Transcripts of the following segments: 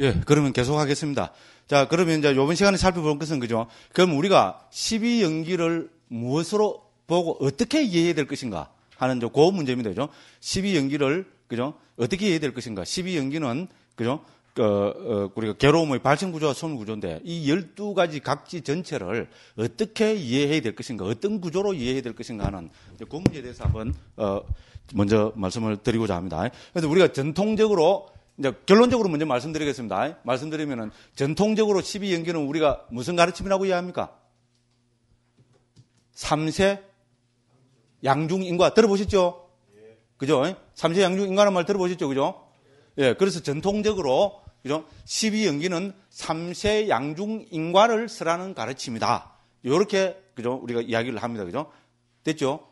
예, 그러면 계속 하겠습니다. 자, 그러면 이제 요번 시간에 살펴본 것은 그죠? 그럼 우리가 12 연기를 무엇으로 보고 어떻게 이해해야 될 것인가 하는 그 문제입니다. 그죠? 12 연기를 그죠? 어떻게 이해해야 될 것인가? 12 연기는 그죠? 어, 어, 우리가 괴로움의 발생 구조와 손 구조인데 이 12가지 각지 전체를 어떻게 이해해야 될 것인가? 어떤 구조로 이해해야 될 것인가 하는 그 문제에 대해서 한번 어, 먼저 말씀을 드리고자 합니다. 그래서 우리가 전통적으로 이제 결론적으로 먼저 말씀드리겠습니다. 말씀드리면은 전통적으로 12연기는 우리가 무슨 가르침이라고 이해합니까? 삼세 양중인과 들어보셨죠? 그죠? 3세 양중인과라는 말 들어보셨죠? 그죠? 예, 그래서 전통적으로 그죠? 12연기는 삼세 양중인과를 쓰라는 가르침이다. 이렇게 그죠? 우리가 이야기를 합니다. 그죠? 됐죠?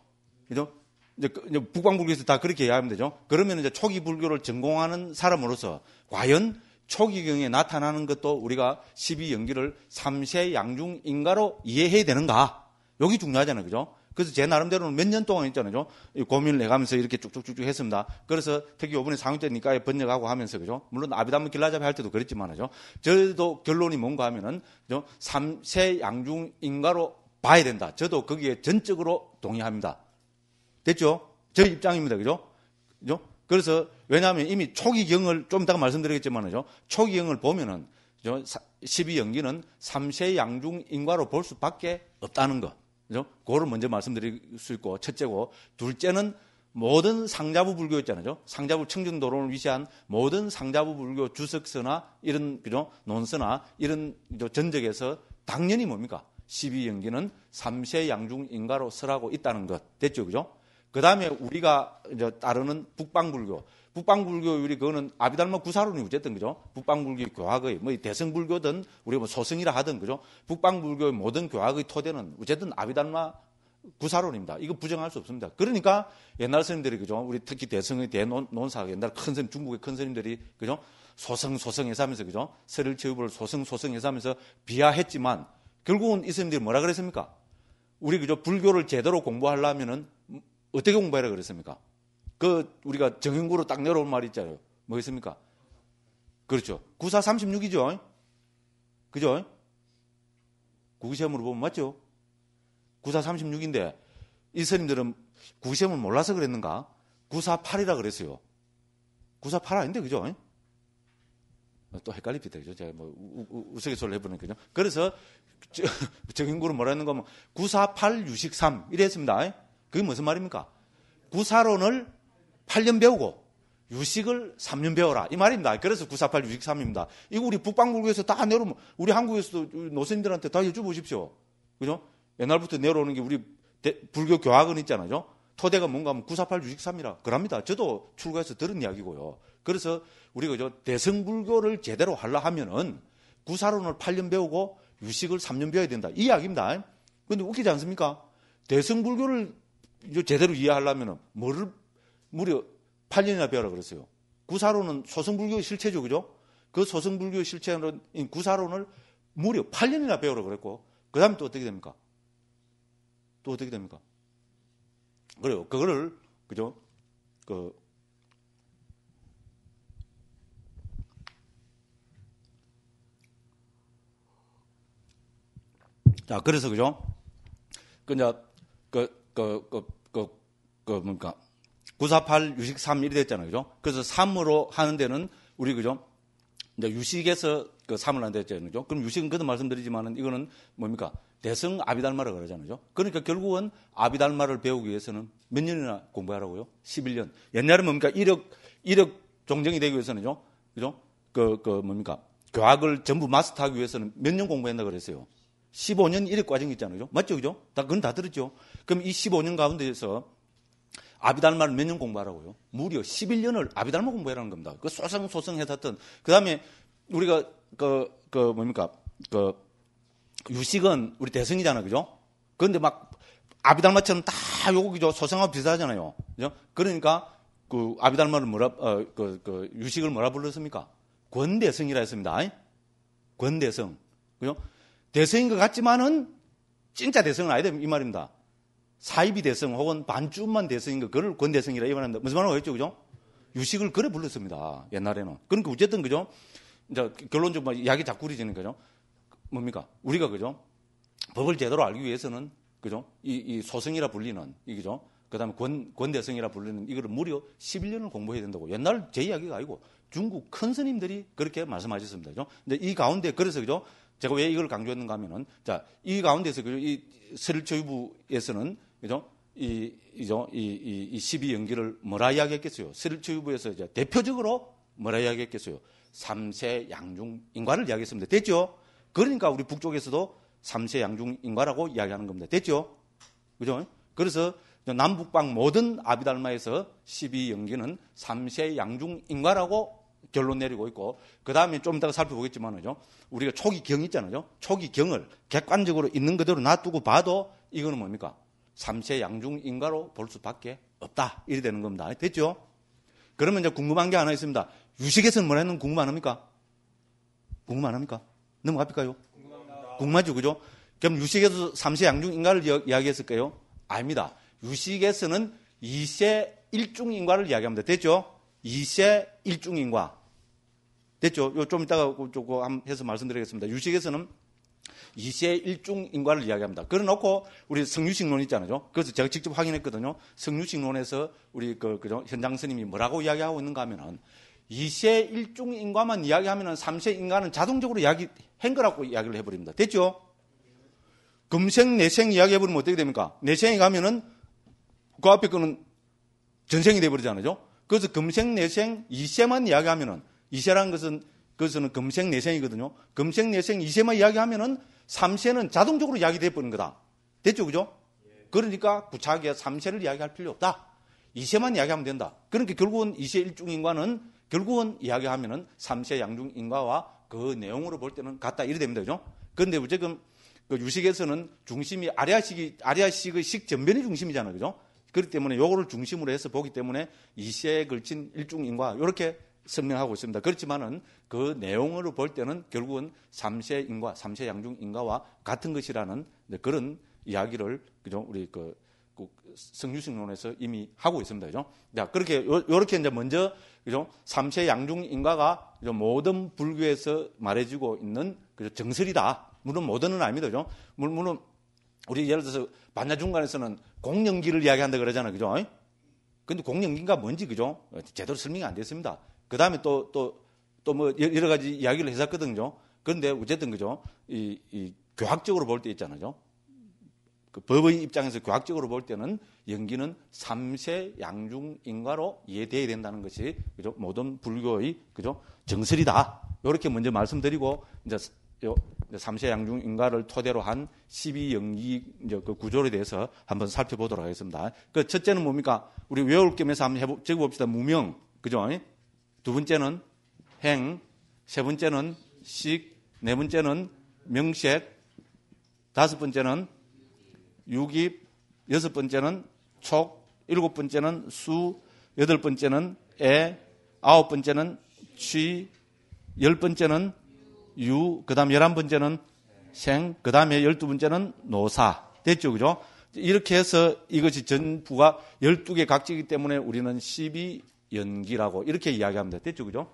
그죠? 이제 그, 북방불교에서 다 그렇게 이야기하면 되죠. 그러면 이제 초기 불교를 전공하는 사람으로서 과연 초기경에 나타나는 것도 우리가 12연기를 3세 양중인가로 이해해야 되는가? 여기 중요하잖아요. 그죠? 그래서 제 나름대로는 몇 년 동안 있잖아요. 고민을 해가면서 이렇게 쭉쭉쭉쭉 했습니다. 그래서 특히 요번에 상위대니까 번역하고 하면서, 그죠? 물론 아비다은 길라잡이 할 때도 그랬지만, 그죠? 저도 결론이 뭔가 하면은, 그죠? 3세 양중인가로 봐야 된다. 저도 거기에 전적으로 동의합니다. 됐죠? 저 입장입니다. 그죠? 그죠? 그래서 왜냐하면 이미 초기경을 좀 이따가 말씀드리겠지만요. 초기경을 보면은 12연기는 3세 양중 인과로 볼 수밖에 없다는 거. 그죠? 그거를 먼저 말씀드릴 수 있고 첫째고 둘째는 모든 상자부 불교 있잖아요. 상자부 청중도론을 위시한 모든 상자부 불교 주석서나 이런 그죠? 논서나 이런 전적에서 당연히 뭡니까? 12연기는 3세 양중 인과로 설라고 있다는 것. 됐죠? 그죠? 그 다음에 우리가 이제 따르는 북방불교. 북방불교율리 그거는 아비달마 구사론이 어쨌든 그죠? 북방불교 교학의 뭐 대승불교든 우리 뭐 소승이라 하든 그죠? 북방불교의 모든 교학의 토대는 어쨌든 아비달마 구사론입니다. 이거 부정할 수 없습니다. 그러니까 옛날 스님들이 그죠? 우리 특히 대승의 대논사 옛날 큰 스님 중국의 큰 스님들이 그죠? 소승 소승해서 하면서 그죠? 서를 체육을 소승 소승해서 하면서 비하했지만 결국은 이 스님들이 뭐라 그랬습니까? 우리 그죠 불교를 제대로 공부하려면은 어떻게 공부해라 그랬습니까? 그 우리가 정형구로딱 내려온 말이 있잖아요. 뭐였습니까? 그렇죠. 9436이죠. 그죠? 구기시험으로 보면 맞죠? 9436인데 이 스님들은 구기시험을 몰라서 그랬는가? 948이라 그랬어요. 948 아닌데 그죠? 또 헷갈립니다. 그죠? 제가 뭐 우스갯소리를 해보는 거죠. 그래서 정인구를 뭐라 했는가 하면 948 유식 3 이랬습니다. 그게 무슨 말입니까? 구사론을 8년 배우고 유식을 3년 배워라. 이 말입니다. 그래서 948 유식 3입니다. 이거 우리 북방불교에서 다 내려오면 우리 한국에서도 노선님들한테 다 여쭤보십시오. 그죠? 옛날부터 내려오는 게 우리 대, 불교 교학은 있잖아요. 토대가 뭔가 하면 948 유식 3이라. 그럽니다. 저도 출가해서 들은 이야기고요. 그래서 우리가 저 대승불교를 제대로 하려 하면은 구사론을 8년 배우고 유식을 3년 배워야 된다. 이 이야기입니다. 근데 웃기지 않습니까? 대승불교를 이거 제대로 이해하려면 뭐를 무려 8년이나 배워라 그랬어요. 구사론은 소승불교의 실체죠, 그죠? 그 소승불교의 실체는 구사론을 무려 8년이나 배우라 그랬고, 그 다음에 또 어떻게 됩니까? 또 어떻게 됩니까? 그래요. 그거를, 그죠? 그, 자, 그래서 그죠? 그냥 그 그, 그, 그, 그, 뭡니까. 948, 유식 3 이래 됐잖아요. 그죠? 그래서 3으로 하는 데는 우리 그죠? 이제 유식에서 그 3을 한다 했잖아요. 그죠? 그럼 유식은 그도 말씀드리지만은 이거는 뭡니까? 대승 아비달마라 그러잖아요. 그죠? 그러니까 결국은 아비달마를 배우기 위해서는 몇 년이나 공부하라고요? 11년. 옛날에 뭡니까? 이력, 이력 종정이 되기 위해서는요. 그죠? 그, 그 뭡니까? 교학을 전부 마스터하기 위해서는 몇 년 공부했나 그랬어요. 15년 이래 과정이 있잖아요. 그죠? 맞죠? 그죠? 다, 그건 다 들었죠? 그럼 이 15년 가운데에서 아비달마를 몇 년 공부하라고요? 무려 11년을 아비달마 공부하라는 겁니다. 그 소성소성 했었던그 다음에 우리가 그, 그 뭡니까? 그 유식은 우리 대성이잖아. 요 그죠? 그런데 막 아비달마처럼 다 요거 그죠? 소성하고 비슷하잖아요. 그죠? 그러니까 그 아비달마를 뭐라, 어, 그, 그 유식을 뭐라 불렀습니까? 권대성이라 했습니다. 권대성. 그죠? 대성인 것 같지만은 진짜 대성은 아니다 이 말입니다. 사이비 대성 혹은 반쯤만 대성인 것 그걸 권대성이라 이 말입니다. 무슨 말을 했죠, 그죠? 유식을 그래 불렀습니다. 옛날에는. 그러니까 어쨌든 그죠? 이제 결론적으로 이야기 자꾸리지는 거죠. 뭡니까? 우리가 그죠? 법을 제대로 알기 위해서는 그죠? 이, 이소승이라 불리는 이죠. 거 그다음에 권, 권대성이라 불리는 이거를 무려 11년을 공부해야 된다고. 옛날 제 이야기가 아니고 중국 큰 스님들이 그렇게 말씀하셨습니다. 그죠? 이 가운데 그래서 그죠? 제가 왜 이걸 강조했는가 하면은 자, 이 가운데서 그 이스릴처유부에서는 그죠? 이, 이죠? 이, 이, 이 시비 연기를 뭐라 이야기했겠어요? 스릴처유부에서 대표적으로 뭐라 이야기했겠어요? 삼세 양중 인과를 이야기했습니다. 됐죠? 그러니까 우리 북쪽에서도 삼세 양중 인과라고 이야기하는 겁니다. 됐죠? 그죠? 그래서 남북방 모든 아비달마에서 시비 연기는 삼세 양중 인과라고 결론 내리고 있고 그 다음에 좀 이따가 살펴보겠지만은요 우리가 초기 경 있잖아요 초기 경을 객관적으로 있는 그대로 놔두고 봐도 이거는 뭡니까 삼세 양중 인가로 볼 수밖에 없다 이래 되는 겁니다 됐죠? 그러면 이제 궁금한 게 하나 있습니다 유식에서는 뭐라 했는 궁금 안 합니까? 궁금 안 합니까? 넘어갑니까요? 궁금하죠 그죠? 그럼 유식에서 삼세 양중 인가를 이야기했을까요? 아닙니다 유식에서는 이세 일중 인가를 이야기합니다 됐죠? 이세 일중인과 됐죠? 요좀 이따가 조금 그, 그, 해서 말씀드리겠습니다. 유식에서는 이세 일중인과를 이야기합니다. 그래 놓고 우리 성유식론 있잖아요. 그래서 제가 직접 확인했거든요. 성유식론에서 우리 그, 그 현장 스님이 뭐라고 이야기하고 있는가 하면은 이세 일중인과만 이야기하면은 삼세 인간은 자동적으로 이야기 한 거라고 이야기를 해버립니다. 됐죠? 금생 내생 이야기해버리면 어떻게 됩니까? 내생이 가면은 그 앞에 거는 전생이 돼버리잖아요. 그래서 금생 내생 이세만 이야기하면은 이세라는 것은 그것은 금생 내생이거든요. 금생 내생 이세만 이야기하면은 삼세는 자동적으로 이야기돼 버는 거다. 됐죠, 그죠? 그러니까 부차하게 삼세를 이야기할 필요 없다. 이세만 이야기하면 된다. 그러니까 결국은 이세 일중 인과는 결국은 이야기하면은 삼세 양중 인과와 그 내용으로 볼 때는 같다 이래 됩니다, 그죠? 그런데 지금 그 유식에서는 중심이 아리아식이 아리아식의 식 전면이 중심이잖아요, 그죠? 그렇기 때문에 요거를 중심으로 해서 보기 때문에 이시에 걸친 일중인과 이렇게 설명하고 있습니다. 그렇지만은 그 내용으로 볼 때는 결국은 삼세 인과, 삼세 양중 인과와 같은 것이라는 그런 이야기를 그죠 우리 그, 그 성유식론에서 이미 하고 있습니다. 그죠? 자, 그렇게 요, 렇게 이제 먼저 그죠? 삼세 양중 인과가 그죠? 모든 불교에서 말해지고 있는 그죠? 정설이다. 물론 모든은 아닙니다. 그죠? 물론 우리 예를 들어서 반야 중간에서는 공연기를 이야기한다 그러잖아요. 그죠? 근데 공연기가 뭔지 그죠? 제대로 설명이 안 됐습니다. 그 다음에 또, 또, 또 뭐 여러 가지 이야기를 했었거든요. 그런데 어쨌든 그죠? 이, 이 교학적으로 볼 때 있잖아요. 그 법의 입장에서 교학적으로 볼 때는 연기는 삼세 양중 인과로 이해돼야 된다는 것이 그죠? 모든 불교의 그죠? 정설이다. 이렇게 먼저 말씀드리고 이제 삼세 양중 인가를 토대로 한 12영기 그 구조에 대해서 한번 살펴보도록 하겠습니다. 그 첫째는 뭡니까? 우리 외울 겸해서 한번 해보, 적어봅시다. 무명. 그죠? 두 번째는 행. 세 번째는 식. 네 번째는 명색. 다섯 번째는 유기. 여섯 번째는 촉. 일곱 번째는 수. 여덟 번째는 애. 아홉 번째는 취. 열 번째는 유, 그 다음 열한 번째는 생, 그 다음에 열두 번째는 노사. 됐죠, 그죠? 이렇게 해서 이것이 전부가 열두 개 각지이기 때문에 우리는 12연기라고 이렇게 이야기합니다 됐죠, 그죠?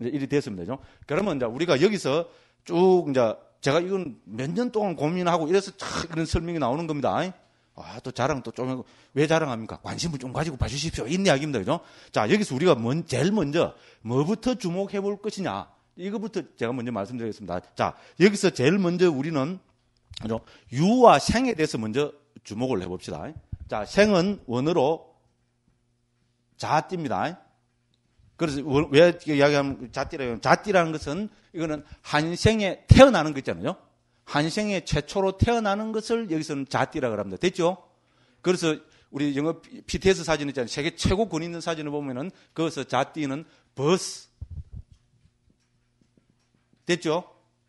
이제 일이 됐으면 되죠. 그러면 이제 우리가 여기서 쭉 이제 제가 이건 몇 년 동안 고민하고 이래서 참 이런 설명이 나오는 겁니다. 아, 또 자랑 또 좀, 왜 자랑합니까? 관심을 좀 가지고 봐주십시오. 이 이야기입니다. 그죠? 자, 여기서 우리가 먼, 제일 먼저 뭐부터 주목해 볼 것이냐. 이거부터 제가 먼저 말씀드리겠습니다. 자, 여기서 제일 먼저 우리는 유와 생에 대해서 먼저 주목을 해봅시다. 자, 생은 원으로 자띠입니다. 그래서 왜 이야기하면 자띠라고 자띠라는 것은 이거는 한 생에 태어나는 거 있잖아요. 한 생에 최초로 태어나는 것을 여기서는 자띠라고 합니다. 됐죠? 그래서 우리 영어 BTS 사진 있잖아요. 세계 최고 권위 있는 사진을 보면은 거기서 자띠는 버스 됐죠?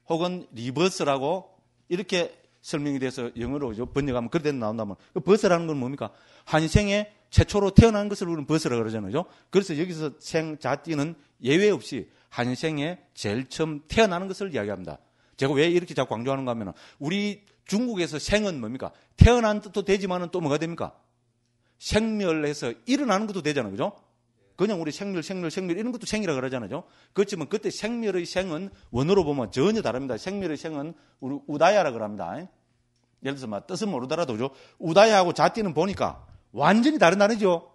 혹은 리버스라고 이렇게 설명이 돼서 영어로 번역하면 그렇게 나온다면 그 버스라는 건 뭡니까? 한 생에 최초로 태어난 것을 우리는 버스라고 그러잖아요. 그래서 여기서 생자띠는 예외 없이 한 생에 제일 처음 태어나는 것을 이야기합니다. 제가 왜 이렇게 자꾸 강조하는가 하면 우리 중국에서 생은 뭡니까? 태어난 뜻도 되지만은 또 뭐가 됩니까? 생멸해서 일어나는 것도 되잖아요. 그죠? 그냥 우리 생멸, 생멸, 생멸 이런 것도 생이라 고 그러잖아요. 그렇지만 그때 생멸의 생은 원으로 보면 전혀 다릅니다. 생멸의 생은 우리 우다야라 그럽니다. 예를 들어서 막 뜻은 모르더라도죠. 우다야하고 자띠는 보니까 완전히 다른 단어죠.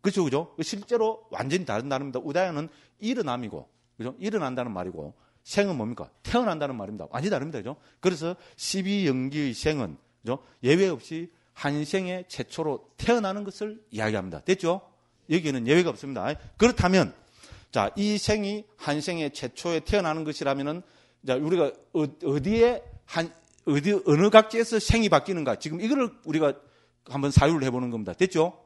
그렇죠, 그죠? 실제로 완전히 다른 단어입니다. 우다야는 일어남이고, 그죠? 일어난다는 말이고, 생은 뭡니까? 태어난다는 말입니다. 완전히 다릅니다, 그죠? 그래서 12연기의 생은, 그죠? 예외 없이 한 생의 최초로 태어나는 것을 이야기합니다. 됐죠? 여기에는 예외가 없습니다. 그렇다면 자, 이 생이 한 생의 최초에 태어나는 것이라면은 자, 우리가 어, 어디에 한 어디 어느 각지에서 생이 바뀌는가? 지금 이거를 우리가 한번 사유를 해 보는 겁니다. 됐죠?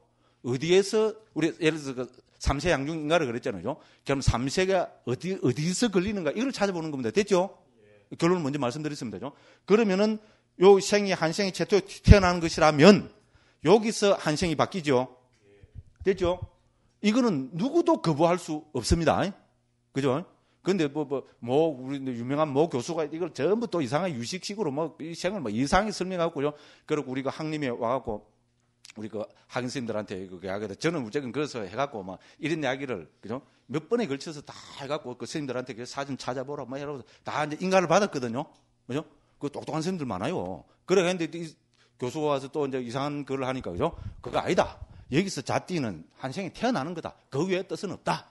어디에서 우리 예를 들어서 그 삼세 양육인가를 그랬잖아요. 그럼 삼세가 어디 어디서 걸리는가? 이걸 찾아보는 겁니다. 됐죠? 결론을 먼저 말씀드렸습니다. 그러면은 요 생이 한 생이 최초 에 태어나는 것이라면 여기서 한 생이 바뀌죠. 됐죠? 이거는 누구도 거부할 수 없습니다. 그죠? 근데 뭐, 뭐, 뭐, 우리 유명한 모 교수가 이걸 전부 또 이상한 유식식으로 뭐, 이생을 뭐 이상하게 설명하고요. 그리고 우리가 학님이 와갖고, 우리 그 학생들한테 그게 하거든. 저는 무조건 그래서 해갖고 막 이런 이야기를, 그죠? 몇 번에 걸쳐서 다 해갖고 그 선생님들한테 그 사진 찾아보라, 뭐 이러고 다 이제 인가를 받았거든요. 그죠? 그 똑똑한 선생님들 많아요. 그래, 근데 교수가 와서 또 이제 이상한 글을 하니까, 그죠? 그거 아니다. 여기서 자띠는 한생에 태어나는 거다. 그외에 뜻은 없다.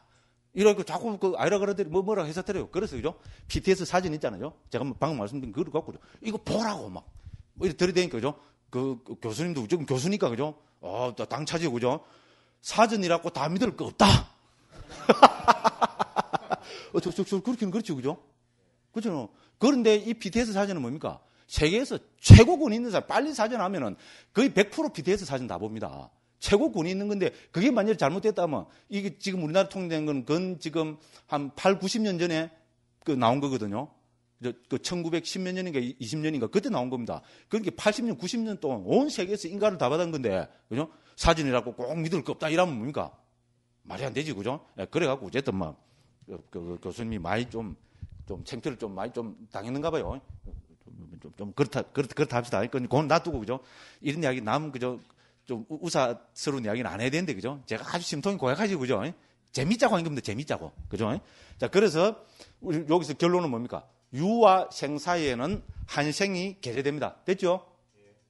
이러고 자꾸 그아이라그러더니뭐 뭐라 해서 때려요. 그래서 그죠? BTS 사진 있잖아요. 제가 뭐 방금 말씀드린 그걸 갖고 이거 보라고 막. 뭐 이렇게 들이대니까 그죠? 그, 그 교수님도 지금 교수니까 그죠? 어, 당 차지고 그죠? 사진이라고다 믿을 거 없다. 어, 저, 저, 저, 그렇긴 그렇죠. 그죠? 그죠? 그런데 이 BTS 사진은 뭡니까? 세계에서 최고군 있는 사람 빨리 사진 하면은 거의 100% BTS 사진 다 봅니다. 최고군이 있는 건데 그게 만약에 잘못됐다면 이게 지금 우리나라 통일된 건건 지금 한 8, 90년 전에 그 나온 거거든요. 그 1910몇 년인가 20년인가 그때 나온 겁니다. 그러니까 80년, 90년 동안 온 세계에서 인가를 다 받은 건데, 그죠? 사진이라고 꼭 믿을 거 없다 이러면 뭡니까? 말이 안 되지, 그죠? 예, 그래갖고 어쨌든 막 뭐 그, 그, 그, 교수님이 많이 좀, 좀 창피를 좀 많이 좀 당했는가 봐요. 좀, 좀, 좀 그렇다, 그렇다, 그렇다 합시다. 그건 놔두고, 그죠? 이런 이야기 남, 그죠? 좀 우사스러운 이야기는 안 해야 되는데, 그죠? 제가 아주 심통이 고약하지, 그죠? 재밌자고 하는 겁니다, 재밌자고. 그죠? 자, 그래서 여기서 결론은 뭡니까? 유와 생 사이에는 한생이 계재됩니다 됐죠?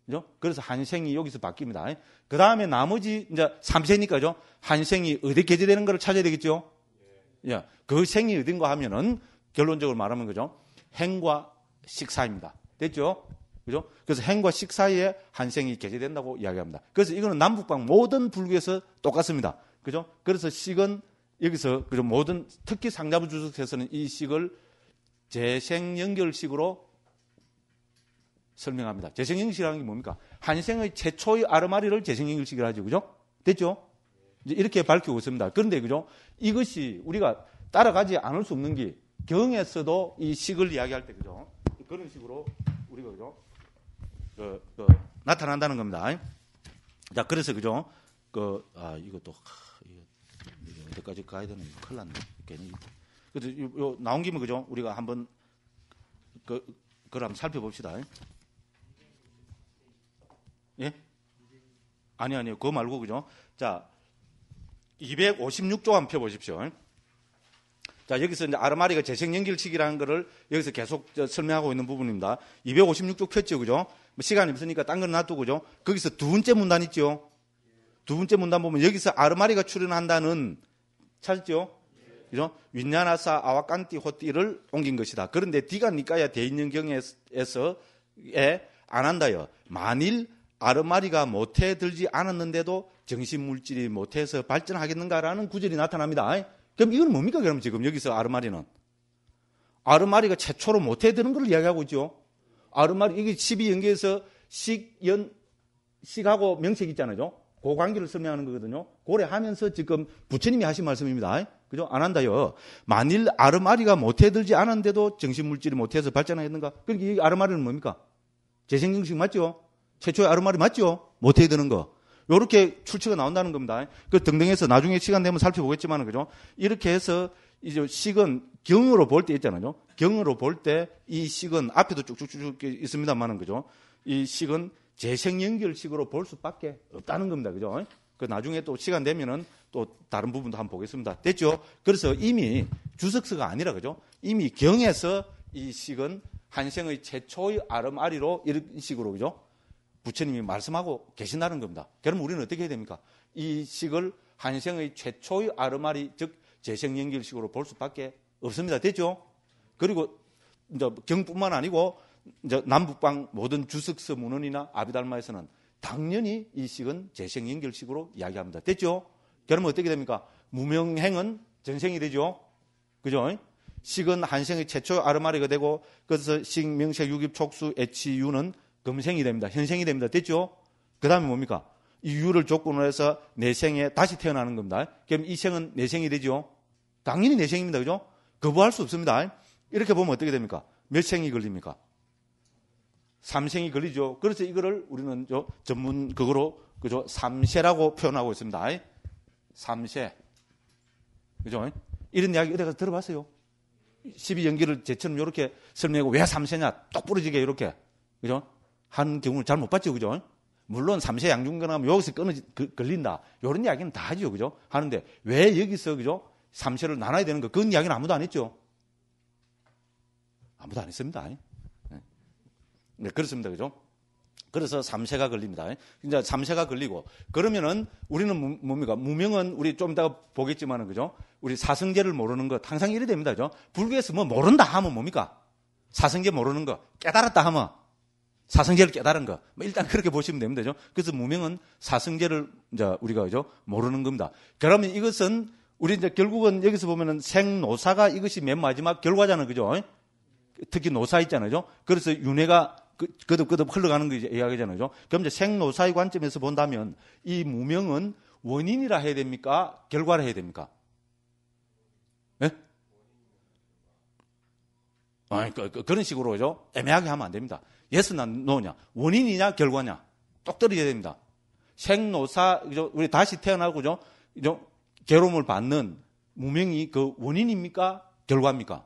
그죠? 그래서 한생이 여기서 바뀝니다. 그 다음에 나머지 이제 삼세니까그죠 한생이 어디 계재되는걸 찾아야 되겠죠? 예. 그 생이 어딘가 하면은 결론적으로 말하면 그죠? 행과 식사입니다. 됐죠? 그죠? 그래서 행과 식 사이에 한생이 개재된다고 이야기합니다. 그래서 이거는 남북방 모든 불교에서 똑같습니다. 그죠? 그래서 식은 여기서 그죠 모든 특히 상자부 주석에서는 이 식을 재생 연결식으로 설명합니다. 재생 연결식이라는 게 뭡니까? 한생의 최초의 아르마리를 재생 연결식이라 하죠. 그죠? 됐죠? 이제 이렇게 밝히고 있습니다. 그런데 그죠? 이것이 우리가 따라가지 않을 수 없는 게 경에서도 이 식을 이야기할 때 그죠? 그런 식으로 우리가 그죠? 그, 그 나타난다는 겁니다. 자, 그래서 그죠? 그, 아, 이것도, 이거 어디까지 가야 되는, 큰일 났네. 괜히. 그래서 요, 요, 나온 김에 그죠? 우리가 한번 그, 그걸 한번 살펴봅시다. 예? 아니, 아니요. 그거 말고 그죠? 자, 256조 한번 펴보십시오. 자, 여기서 이제 아르마리가 재생연결칙이라는 것을 여기서 계속 설명하고 있는 부분입니다. 256조 폈죠, 그죠? 뭐 시간이 없으니까 딴건 놔두고죠. 거기서 두 번째 문단 있죠. 두 번째 문단 보면 여기서 아르마리가 출연한다는 찾죠. 그죠? 윈야나사아와깐티 호띠를 옮긴 것이다. 그런데 디가 니까야 대인연경에서 에안 한다요. 만일 아르마리가 못해 들지 않았는데도 정신물질이 못해서 발전하겠는가라는 구절이 나타납니다. 그럼 이건 뭡니까? 그럼 지금 여기서 아르마리는 아르마리가 최초로 못해 드는 걸 이야기하고 있죠. 아르마리 이게 십이 연계에서 식 연 식하고 명색 있잖아요. 그 관계를 설명하는 거거든요. 고래하면서 지금 부처님이 하신 말씀입니다. 그죠? 안 한다요. 만일 아르마리가 못해들지 않았는데도 정신물질이 못해서 발전하였는가? 그러니까 이 아르마리는 뭡니까? 재생정식 맞죠? 최초의 아르마리 맞죠? 못해드는 거. 요렇게 출처가 나온다는 겁니다. 그 등등해서 나중에 시간 되면 살펴보겠지만, 그죠? 이렇게 해서 이제 식은 경으로 볼 때 있잖아요. 경으로 볼 때 이 식은 앞에도 쭉쭉쭉 있습니다만은 그죠? 이 식은 재생 연결식으로 볼 수밖에 없다는 겁니다. 그죠? 그 나중에 또 시간 되면은 또 다른 부분도 한번 보겠습니다. 됐죠? 그래서 이미 주석서가 아니라 그죠? 이미 경에서 이 식은 한생의 최초의 아름아리로 이런 식으로 그죠? 부처님이 말씀하고 계신다는 겁니다. 그럼 우리는 어떻게 해야 됩니까? 이 식을 한생의 최초의 아름아리 즉 재생연결식으로 볼 수밖에 없습니다. 됐죠? 그리고 이제 경뿐만 아니고 이제 남북방 모든 주석서 문헌이나 아비달마에서는 당연히 이 식은 재생 연결식으로 이야기합니다. 됐죠? 그러면 어떻게 됩니까? 무명행은 전생이 되죠. 그죠? 식은 한생의 최초 아르마리가 되고 그래서 식, 명색, 유입, 촉수, 애치, 유는 금생이 됩니다. 현생이 됩니다. 됐죠? 그 다음에 뭡니까? 이 유를 조건으로 해서 내생에 다시 태어나는 겁니다. 그럼 이 생은 내생이 되죠? 당연히 내생입니다. 그죠? 거부할 수 없습니다. 이렇게 보면 어떻게 됩니까? 몇 생이 걸립니까? 삼생이 걸리죠. 그래서 이거를 우리는 저 전문 그거로 그죠 삼세라고 표현하고 있습니다. 삼세 그죠? 이런 이야기 어디 가서 들어봤어요? 12 연기를 제처럼 이렇게 설명하고 왜 삼세냐 똑 부러지게 이렇게 그죠? 한 경우는 잘 못 봤죠, 그죠? 물론 삼세 양중근하면 여기서 끊어지, 그, 걸린다. 이런 이야기는 다 하죠, 그죠? 하는데 왜 여기서 그죠? 삼세를 나눠야 되는 거 그런 이야기는 아무도 안 했죠. 아무도 안 했습니다. 네, 그렇습니다. 그죠? 그래서 삼세가 걸립니다. 이제 삼세가 걸리고 그러면은 우리는 뭡니까? 무명은 우리 좀 이따가 보겠지만은 그죠? 우리 사성계를 모르는 거, 항상 이래 됩니다. 그죠? 불교에서 뭐 모른다 하면 뭡니까? 사성계 모르는 거 깨달았다 하면 사성계를 깨달은 거. 뭐 일단 그렇게 보시면 됩니다. 그죠? 그래서 무명은 사성계를 이제 우리가 그죠? 모르는 겁니다. 그러면 이것은 우리 이제 결국은 여기서 보면은 생노사가 이것이 맨 마지막 결과잖아요. 그죠? 특히 노사 있잖아요. 그래서 윤회가 거듭거듭 흘러가는 거 이야기잖아요. 그럼 이제 생노사의 관점에서 본다면 이 무명은 원인이라 해야 됩니까? 결과라 해야 됩니까? 예? 아니, 그, 그 그런 식으로죠. 애매하게 하면 안 됩니다. 예스나 노냐. 원인이냐, 결과냐. 똑 떨어져야 됩니다. 생노사, 그죠? 우리 다시 태어나고죠? 죠 괴로움을 받는 무명이 그 원인입니까? 결과입니까?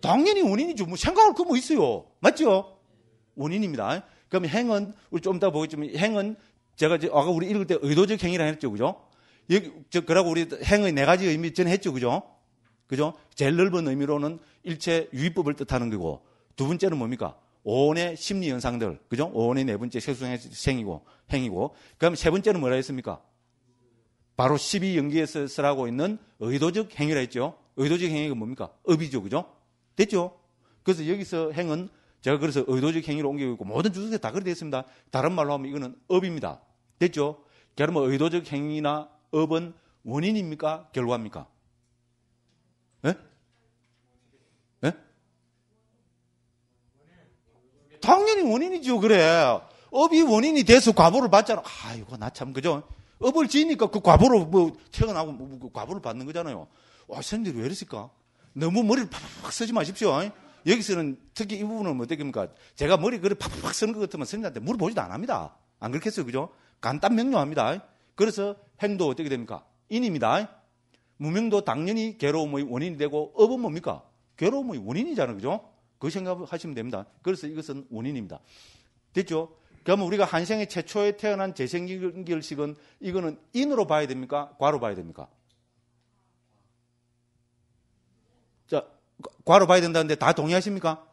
당연히 원인이죠. 뭐 생각할 거뭐 있어요. 맞죠? 원인입니다. 그럼 행은 우리 좀 이따 보겠지만 행은 제가 이제 아까 우리 읽을 때 의도적 행위라 했죠. 그죠? 여기 그러고 우리 행의 네 가지 의미 전에 했죠. 그죠? 그죠? 제일 넓은 의미로는 일체 유의법을 뜻하는 거고 두 번째는 뭡니까? 오온의 심리 현상들. 그죠? 오온의 네 번째 세수생이고 행이고. 그럼 세 번째는 뭐라 했습니까? 바로 12연기에서 쓰라고 있는 의도적 행위라 했죠. 의도적 행위가 뭡니까? 업이죠. 그죠? 됐죠? 그래서 여기서 행은 제가 그래서 의도적 행위로 옮기고 있고 모든 주석에 다 그렇게 되어 있습니다. 다른 말로 하면 이거는 업입니다. 됐죠? 그러면 뭐 의도적 행위나 업은 원인입니까? 결과입니까? 예? 예? 당연히 원인이죠, 그래. 업이 원인이 돼서 과보를 받잖아. 아, 이거 나 참, 그죠? 업을 지니까 그 과보로 뭐, 퇴근하고 뭐, 뭐 그 과보를 받는 거잖아요. 와, 선생님들이 왜 이랬을까? 너무 머리를 팍팍 쓰지 마십시오. 여기서는 특히 이 부분은 어떻게입니까? 제가 머리 그를 팍팍 쓰는 것 같으면 선생님한테 물어보지도 안 합니다. 안 그렇겠어요, 그죠? 간단 명료합니다. 그래서 행도 어떻게 됩니까? 인입니다. 무명도 당연히 괴로움의 원인이 되고 업은 뭡니까? 괴로움의 원인이잖아요, 그죠? 그 생각하시면 됩니다. 그래서 이것은 원인입니다. 됐죠? 그러면 우리가 한생의 최초에 태어난 재생결식은 기 이거는 인으로 봐야 됩니까? 과로 봐야 됩니까? 자, 과로 봐야 된다는데 다 동의하십니까?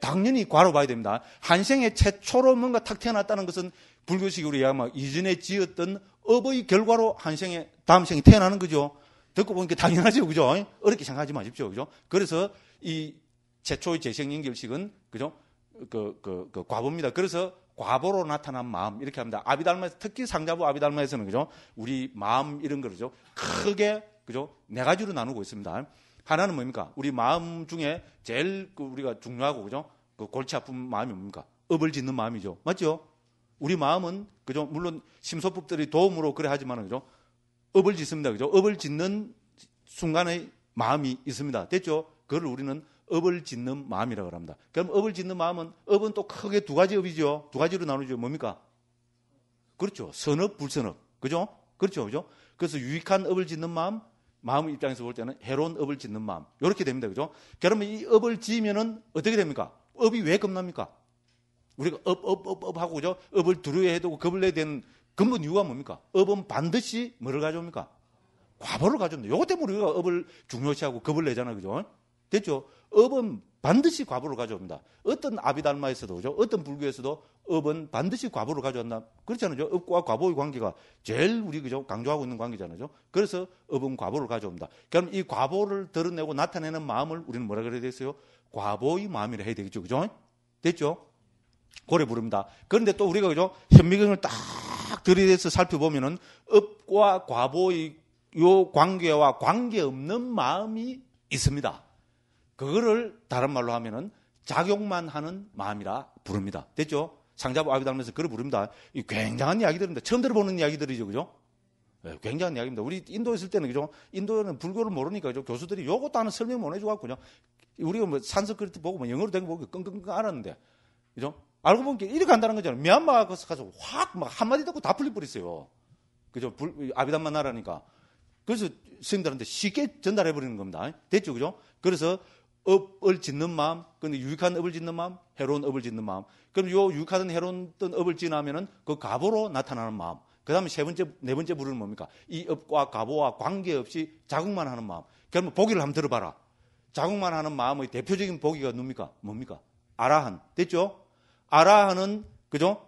당연히 과로 봐야 됩니다. 한생의 최초로 뭔가 탁 태어났다는 것은 불교식으로 얘기하면 뭐 이전에 지었던 업의 결과로 한생의 다음 생이 태어나는 거죠. 듣고 보니까 당연하죠. 그죠? 어렵게 생각하지 마십시오. 그죠? 그래서 이 최초의 재생연결식은 그죠? 그, 그, 그 과보입니다. 그래서 과보로 나타난 마음 이렇게 합니다. 아비달마에서 특히 상자부 아비달마에서는 그죠? 우리 마음 이런 거죠. 크게 그죠? 네 가지로 나누고 있습니다. 하나는 뭡니까? 우리 마음 중에 제일 그 우리가 중요하고 그죠? 그 골치 아픈 마음이 뭡니까? 업을 짓는 마음이죠. 맞죠? 우리 마음은 그죠? 물론 심소법들이 도움으로 그래 하지만은 그죠? 업을 짓습니다. 그죠? 업을 짓는 순간의 마음이 있습니다. 됐죠? 그걸 우리는 업을 짓는 마음이라고 합니다. 그럼 업을 짓는 마음은 업은 또 크게 두 가지 업이죠. 두 가지로 나누죠. 뭡니까? 그렇죠. 선업, 불선업. 그죠? 그렇죠. 그죠? 그래서 유익한 업을 짓는 마음, 마음 입장에서 볼 때는 해로운 업을 짓는 마음. 이렇게 됩니다. 그죠? 그러면 이 업을 지으면은 어떻게 됩니까? 업이 왜 겁납니까? 우리가 업, 업, 업, 업 하고, 그죠? 업을 두려워해두고 겁을 내야 되는 근본 이유가 뭡니까? 업은 반드시 뭐를 가져옵니까? 과보를 가져옵니다. 요것 때문에 우리가 업을 중요시하고 겁을 내잖아요. 그죠? 됐죠? 업은 반드시 과부를 가져옵니다. 어떤 아비달마에서도 그죠? 어떤 불교에서도 업은 반드시 과부를 가져온다. 그렇잖아죠 업과 과부의 관계가 제일 우리 그죠? 강조하고 있는 관계잖아요. 그래서 업은 과부를 가져옵니다. 그럼 이 과보를 드러내고 나타내는 마음을 우리는 뭐라 그래야 되겠어요? 과보의 마음이라 해야 되겠죠. 그죠? 됐죠? 고래 부릅니다. 그런데 또 우리가 그죠? 현미경을 딱 들이대서 살펴보면은 업과 과보의 요 관계와 관계 없는 마음이 있습니다. 그거를 다른 말로 하면은 작용만 하는 마음이라 부릅니다. 됐죠? 상자부 아비당면서 그걸 부릅니다. 이 굉장한 이야기들입니다. 처음 들어보는 이야기들이죠, 그죠? 네, 굉장한 이야기입니다. 우리 인도에 있을 때는 그죠? 인도는 에 불교를 모르니까 그죠? 교수들이 요것도 하는 설명 을못해줘갖고 그냥 우리가 뭐 산스크리트 보고 뭐 영어로 된 거 보고 끙끙끙 알았는데 그죠? 알고 보니까 이렇게 간다는 거잖아요. 미얀마 가서 가확막 한마디 듣고 다 풀리버렸어요. 그죠? 불, 아비담만 나라니까. 그래서 스님들한테 쉽게 전달해버리는 겁니다. 됐죠? 그죠? 그래서 업을 짓는 마음, 근데 유익한 업을 짓는 마음, 해로운 업을 짓는 마음. 그럼 요 유익하든 해로운 업을 지나면은 그갑으로 나타나는 마음. 그 다음에 세 번째, 네 번째 부류는 뭡니까? 이 업과 갑오와 관계없이 자국만 하는 마음. 그러면 보기를 한번 들어봐라. 자국만 하는 마음의 대표적인 보기가 뭡니까? 뭡니까? 아라한. 됐죠? 아라한은, 그죠?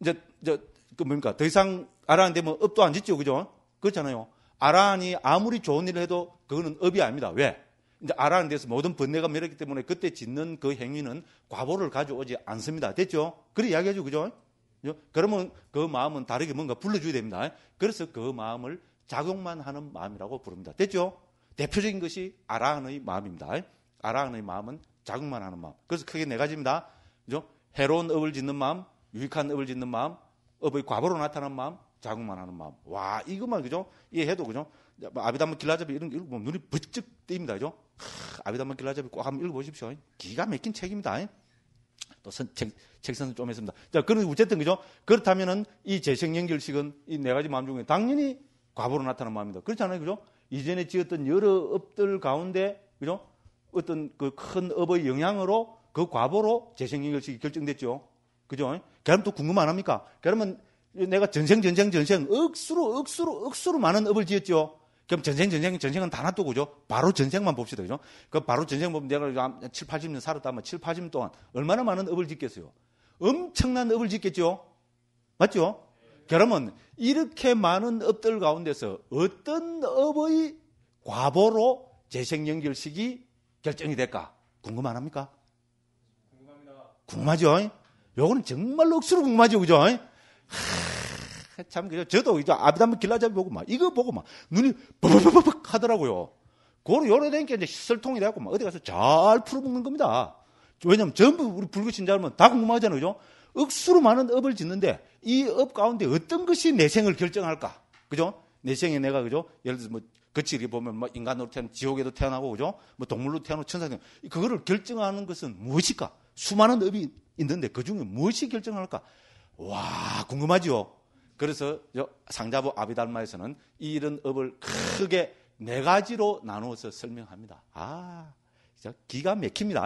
이제, 이제, 그 뭡니까? 더 이상 아라한 되면 업도 안 짓죠? 그죠? 그렇잖아요. 아라한이 아무리 좋은 일을 해도 그거는 업이 아닙니다. 왜? 이제 아라는 데서 모든 번뇌가 멸했기 때문에 그때 짓는 그 행위는 과보를 가져오지 않습니다. 됐죠? 그래 이야기하죠. 그죠? 그러면 그 마음은 다르게 뭔가 불러줘야 됩니다. 그래서 그 마음을 작용만 하는 마음이라고 부릅니다. 됐죠? 대표적인 것이 아라한의 마음입니다. 아라한의 마음은 작용만 하는 마음. 그래서 크게 네 가지입니다. 그죠? 해로운 업을 짓는 마음, 유익한 업을 짓는 마음, 업의 과보로 나타난 마음, 자국만 하는 마음. 와, 이것만 그죠? 이해해도 그죠? 뭐 아비다문 길라잡이 이런 거 보면 뭐 눈이 번쩍 뜨입니다. 그죠? 아비다문 길라잡이 꼭 한번 읽어보십시오. 기가 막힌 책입니다. 또 선, 책, 책선을 좀 했습니다. 자, 그런, 어쨌든, 그죠? 그렇다면은 이 재생연결식은 이 네 가지 마음 중에 당연히 과보로 나타난 마음입니다. 그렇잖아요. 그죠? 이전에 지었던 여러 업들 가운데, 그죠? 어떤 그 큰 업의 영향으로 그 과보로 재생연결식이 결정됐죠. 그죠? 그럼 또 궁금 안 합니까? 그러면 내가 전생, 전생, 전생 억수로, 억수로, 억수로 많은 업을 지었죠. 그럼 전쟁전쟁전쟁은다 놔두고죠. 바로 전쟁만 봅시다. 그죠? 그 바로 전쟁 보면 내가 7, 80년 살았다 면 7, 80년 동안 얼마나 많은 업을 짓겠어요. 엄청난 업을 짓겠죠? 맞죠? 그러면 이렇게 많은 업들 가운데서 어떤 업의 과보로 재생 연결식이 결정이 될까? 궁금 안 합니까? 궁금합니다. 궁금하죠? 요거는 정말 억수로 궁금하죠. 그죠? 하... 참그래 저도 이제 아비담 다 길라잡이 보고 막 이거 보고 막 눈이 버벅버벅 하더라고요. 그걸 요래된게 이제 설통이 되고 막 어디 가서 잘 풀어먹는 겁니다. 왜냐면 전부 우리 불교신자 들은다 궁금하잖아요. 그죠? 억수로 많은 업을 짓는데 이 업 가운데 어떤 것이 내 생을 결정할까? 그죠? 내 생에 내가 그죠? 예를 들어서 뭐이렇게 보면 뭐 인간으로 태어나 지옥에도 태어나고 그죠? 뭐 동물로 태어나고 천사도 그거를 결정하는 것은 무엇일까? 수많은 업이 있는데 그 중에 무엇이 결정할까? 와 궁금하죠. 그래서 상자부 아비달마에서는 이 이런 업을 크게 네 가지로 나누어서 설명합니다. 아, 진짜 기가 막힙니다.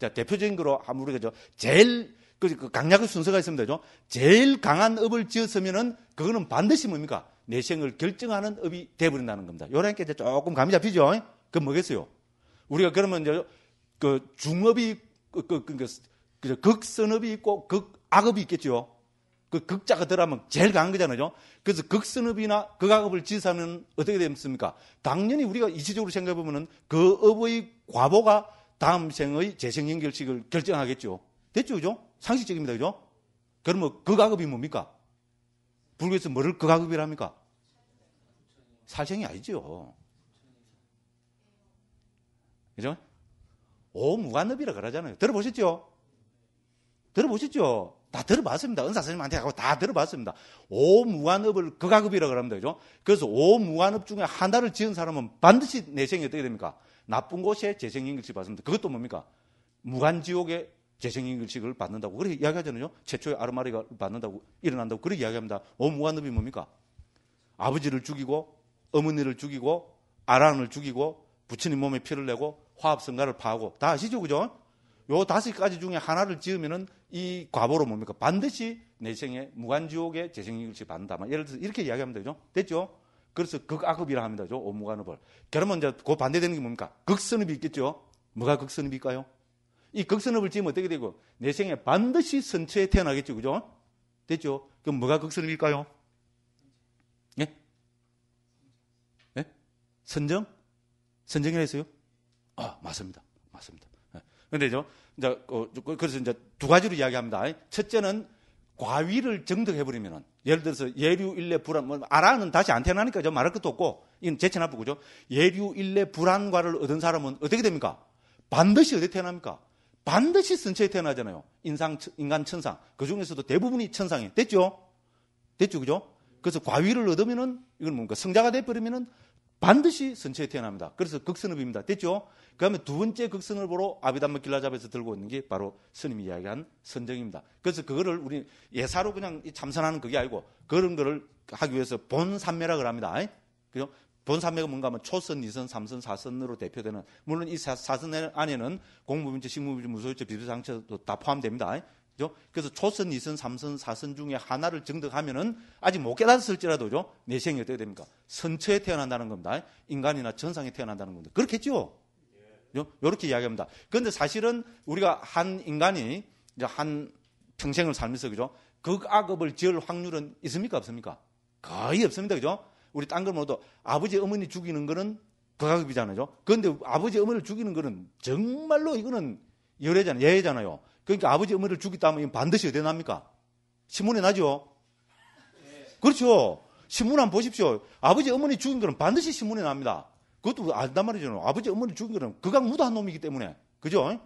자, 대표적인 거로 아무리 그죠. 제일 그, 그 강약의 순서가 있으면 되죠. 제일 강한 업을 지었으면은 그거는 반드시 뭡니까? 내 생을 결정하는 업이 돼버린다는 겁니다. 요런게 이제 조금 감이 잡히죠. 그 뭐겠어요? 우리가 그러면 이제 그 중업이 그, 그, 그, 그, 그 극선업이 있고 극악업이 있겠죠. 그 극자가 들어가면 제일 강한 거잖아요. 그래서 극선업이나 극악업을 지사는 어떻게 됩니까? 당연히 우리가 이치적으로 생각해보면 그 업의 과보가 다음 생의 재생연결식을 결정하겠죠. 됐죠, 그죠? 상식적입니다, 그죠? 그러면 극악업이 뭡니까? 불교에서 뭐를 극악업이라 합니까? 살생이 아니죠. 그죠? 오무관업이라 그러잖아요. 들어보셨죠? 들어보셨죠? 다 들어봤습니다. 은사 선생님한테 가고 다 들어봤습니다. 오무관업을 극악급이라고 합니다. 그죠? 그래서 오무관업 중에 하나를 지은 사람은 반드시 내생이 어떻게 됩니까? 나쁜 곳에 재생인글식 받습니다. 그것도 뭡니까? 무관지옥에 재생인글식을 받는다고 그렇게 이야기하잖아요. 최초의 아르마리가 받는다고 일어난다고 그렇게 이야기합니다. 오무관업이 뭡니까? 아버지를 죽이고 어머니를 죽이고 아란을 죽이고 부처님 몸에 피를 내고 화합성가를 파하고 다 아시죠? 그죠? 요 다섯 가지 중에 하나를 지으면은 이 과보로 뭡니까? 반드시 내생에 무관지옥에 재생일시 받는다. 예를 들어서 이렇게 이야기하면 되죠? 됐죠? 그래서 극악업이라 합니다. 그죠? 오무간업을. 그러면 이제 그 반대되는 게 뭡니까? 극선업이 있겠죠? 뭐가 극선업일까요? 이 극선업을 지으면 어떻게 되고? 내생에 반드시 선처에 태어나겠죠? 그죠? 됐죠? 그럼 뭐가 극선업일까요? 예? 예? 선정? 선정이라 했어요? 아, 맞습니다. 맞습니다. 근데 저, 이제, 그, 그, 그래서 이제 두 가지로 이야기합니다. 첫째는 과위를 정득해버리면은, 예를 들어서 예류 일례 불안, 뭐, 아라는 다시 안 태어나니까 저 말할 것도 없고, 이건 제체 나쁘고, 죠 예류 일례 불안과를 얻은 사람은 어떻게 됩니까? 반드시 어디 태어납니까? 반드시 선체에 태어나잖아요. 인상, 인간 천상. 그 중에서도 대부분이 천상이 됐죠? 됐죠? 그죠? 그래서 과위를 얻으면은, 이건 뭔가 까 성자가 돼버리면은 반드시 선체에 태어납니다. 그래서 극선읍입니다 됐죠? 그다음에 두 번째 극선을 보러 아비담무 길라잡에서 들고 있는 게 바로 스님이 이야기한 선정입니다. 그래서 그거를 우리 예사로 그냥 참선하는 그게 아니고 그런 거를 하기 위해서 본산매라고 합니다. 그죠? 본산매가 뭔가 하면 초선, 이선, 삼선, 사선으로 대표되는 물론 이 사선 안에는 공무비인체, 식무비체 무소유체, 비비상체도 다 포함됩니다. 그죠? 그래서 초선, 이선삼선사선 중에 하나를 정득하면은 아직 못 깨달았을지라도죠. 내생이 어떻게 됩니까? 선처에 태어난다는 겁니다. 인간이나 전상에 태어난다는 겁니다. 그렇겠죠? 요, 렇게 이야기합니다. 그런데 사실은 우리가 한 인간이 한 평생을 살면서 그죠? 극악업을 그 지을 확률은 있습니까? 없습니까? 거의 없습니다. 그죠? 우리 딴 걸 모두 아버지 어머니 죽이는 거는 극악업이잖아요. 그 그런데 아버지 어머니를 죽이는 거는 정말로 이거는 열애잖아요. 예외잖아요. 그러니까 아버지 어머니를 죽이다하면 반드시 어디 납니까? 신문에 나죠? 그렇죠. 신문 한번 보십시오. 아버지 어머니 죽인 거는 반드시 신문에 납니다. 그것도 안단 말이죠. 아버지 어머니 죽인 거는 그강 무도한 놈이기 때문에. 그죠?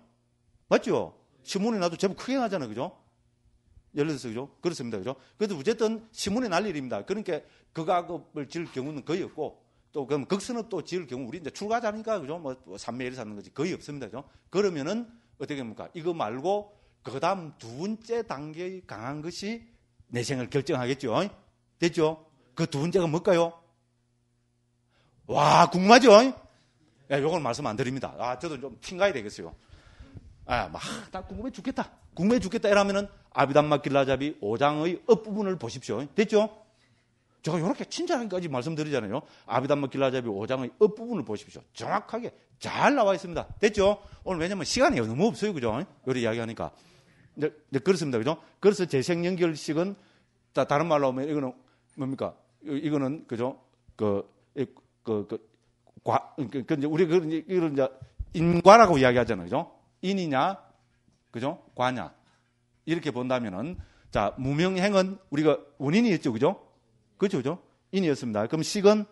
맞죠? 신문에 나도 제법 크게 나잖아요. 그죠? 예를 들어서 그죠? 그렇습니다. 그죠? 그래도 어쨌든 신문에 날 일입니다. 그러니까 극악업을 지을 경우는 거의 없고 또 그럼 극선업 또 지을 경우 우리 이제 출가자니까 그죠? 뭐 삼매일 사는 거지 거의 없습니다. 그죠? 그러면은 어떻게 됩니까? 이거 말고 그 다음 두 번째 단계의 강한 것이 내생을 결정하겠죠. 됐죠? 그 두 번째가 뭘까요? 와, 궁금하죠? 야, 요걸 말씀 안 드립니다. 아, 저도 좀 튕가야 되겠어요. 아, 막, 나 궁금해 죽겠다. 궁금해 죽겠다. 이러면은 아비담마 길라잡이 5장의 업부분을 보십시오. 됐죠? 제가 이렇게 친절하게까지 말씀드리잖아요. 아비담마 길라잡이 5장의 끝부분을 보십시오. 정확하게 잘 나와 있습니다. 됐죠? 오늘 왜냐면 시간이 너무 없어요. 그죠? 요리 이야기하니까. 네, 네, 그렇습니다. 그죠? 그래서 재생연결식은 다, 다른 말로 하면 이거는 뭡니까? 이거는 그죠? 그, 그, 그, 그 과, 그, 그, 이제 우리 그, 이런 이제 인과라고 이야기하잖아요. 그죠? 인이냐, 그죠? 과냐. 이렇게 본다면은 자, 무명행은 우리가 원인이 있죠. 그죠? 그죠, 그죠? 인이었습니다. 그럼 식은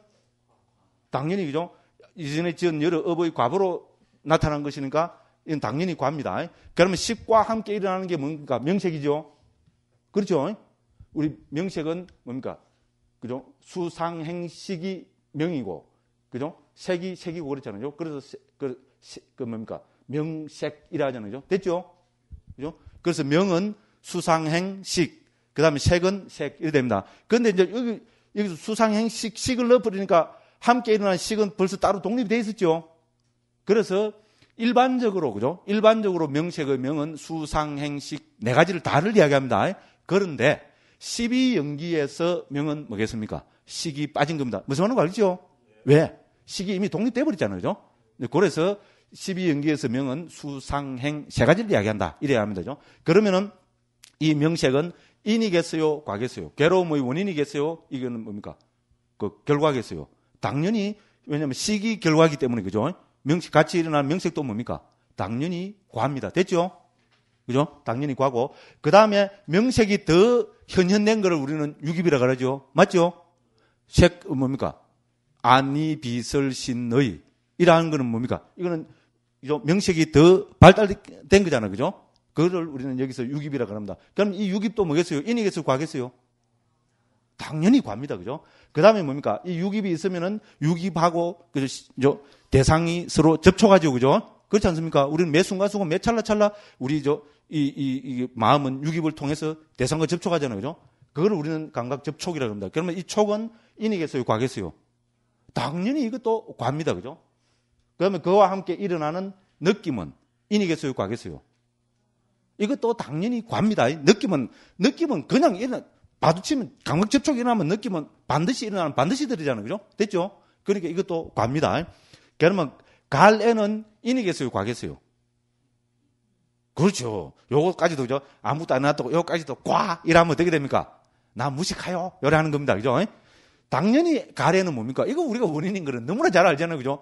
당연히 그죠? 이전에 지은 여러 어 업의 과보로 나타난 것이니까 이건 당연히 과입니다. 그러면 식과 함께 일어나는 게 뭡니까? 명색이죠. 그렇죠? 우리 명색은 뭡니까? 그죠? 수상행식이 명이고, 그죠? 색이 색이고 그렇잖아요. 그래서 그, 그 뭡니까? 명색이라 하잖아요. 됐죠? 그죠? 그래서 명은 수상행식, 그 다음에 색은 색, 이렇게 됩니다. 그런데 이제 여기, 여기서 수상행식, 식을 넣어버리니까 함께 일어난 식은 벌써 따로 독립이 돼 있었죠. 그래서 일반적으로, 그죠? 일반적으로 명색의 명은 수상행식 네 가지를 다를 이야기합니다. 그런데 12연기에서 명은 뭐겠습니까? 식이 빠진 겁니다. 무슨 말인지 알죠? 왜? 식이 이미 독립돼 버리잖아요. 그죠? 그래서 12연기에서 명은 수상행 세 가지를 이야기한다. 이래야 합니다. 그죠? 그러면은 이 명색은 인이겠어요? 과겠어요? 괴로움의 원인이겠어요? 이거는 뭡니까? 그 결과겠어요? 당연히 왜냐하면 시기 결과기 때문에 그죠? 명식 같이 일어나는 명색도 뭡니까? 당연히 과합니다 됐죠? 그죠? 당연히 과고 그 다음에 명색이 더 현현된 거를 우리는 유기비라 그러죠. 맞죠? 색 뭡니까? 아니 비설신의 이라는 거는 뭡니까? 이거는 명색이 더 발달된 거잖아, 요 그죠? 그거를 우리는 여기서 유깁이라 그럽니다. 그럼 이 유깁도 뭐겠어요? 인이겠어요? 과겠어요? 당연히 과입니다. 그죠? 그 다음에 뭡니까? 이 유깁이 있으면은 유깁하고, 그죠? 대상이 서로 접촉하죠. 그죠? 그렇지 않습니까? 우리는 매 순간순간 매 찰나찰나 우리 저, 이, 이, 이 마음은 유깁을 통해서 대상과 접촉하잖아요. 그죠? 그걸 우리는 감각 접촉이라 그럽니다. 그러면 이 촉은 인이겠어요? 과겠어요? 당연히 이것도 과입니다. 그죠? 그러면 그와 함께 일어나는 느낌은 인이겠어요? 과겠어요? 이것도 당연히 과입니다. 느낌은, 느낌은 그냥 일어나, 마주치면, 강력 접촉이 일어나면 느낌은 반드시 일어나는 반드시 들이잖아요. 그죠? 됐죠? 그러니까 이것도 과입니다. 그러면 갈에는 인이겠어요? 과겠어요? 그렇죠. 요거까지도, 그죠? 아무것도 안 놔두고 요거까지도 과! 이러면 어떻게 됩니까? 나무식하여 요래 하는 겁니다. 그죠? 당연히 가래는 뭡니까? 이거 우리가 원인인 거는 너무나 잘 알잖아요. 그죠?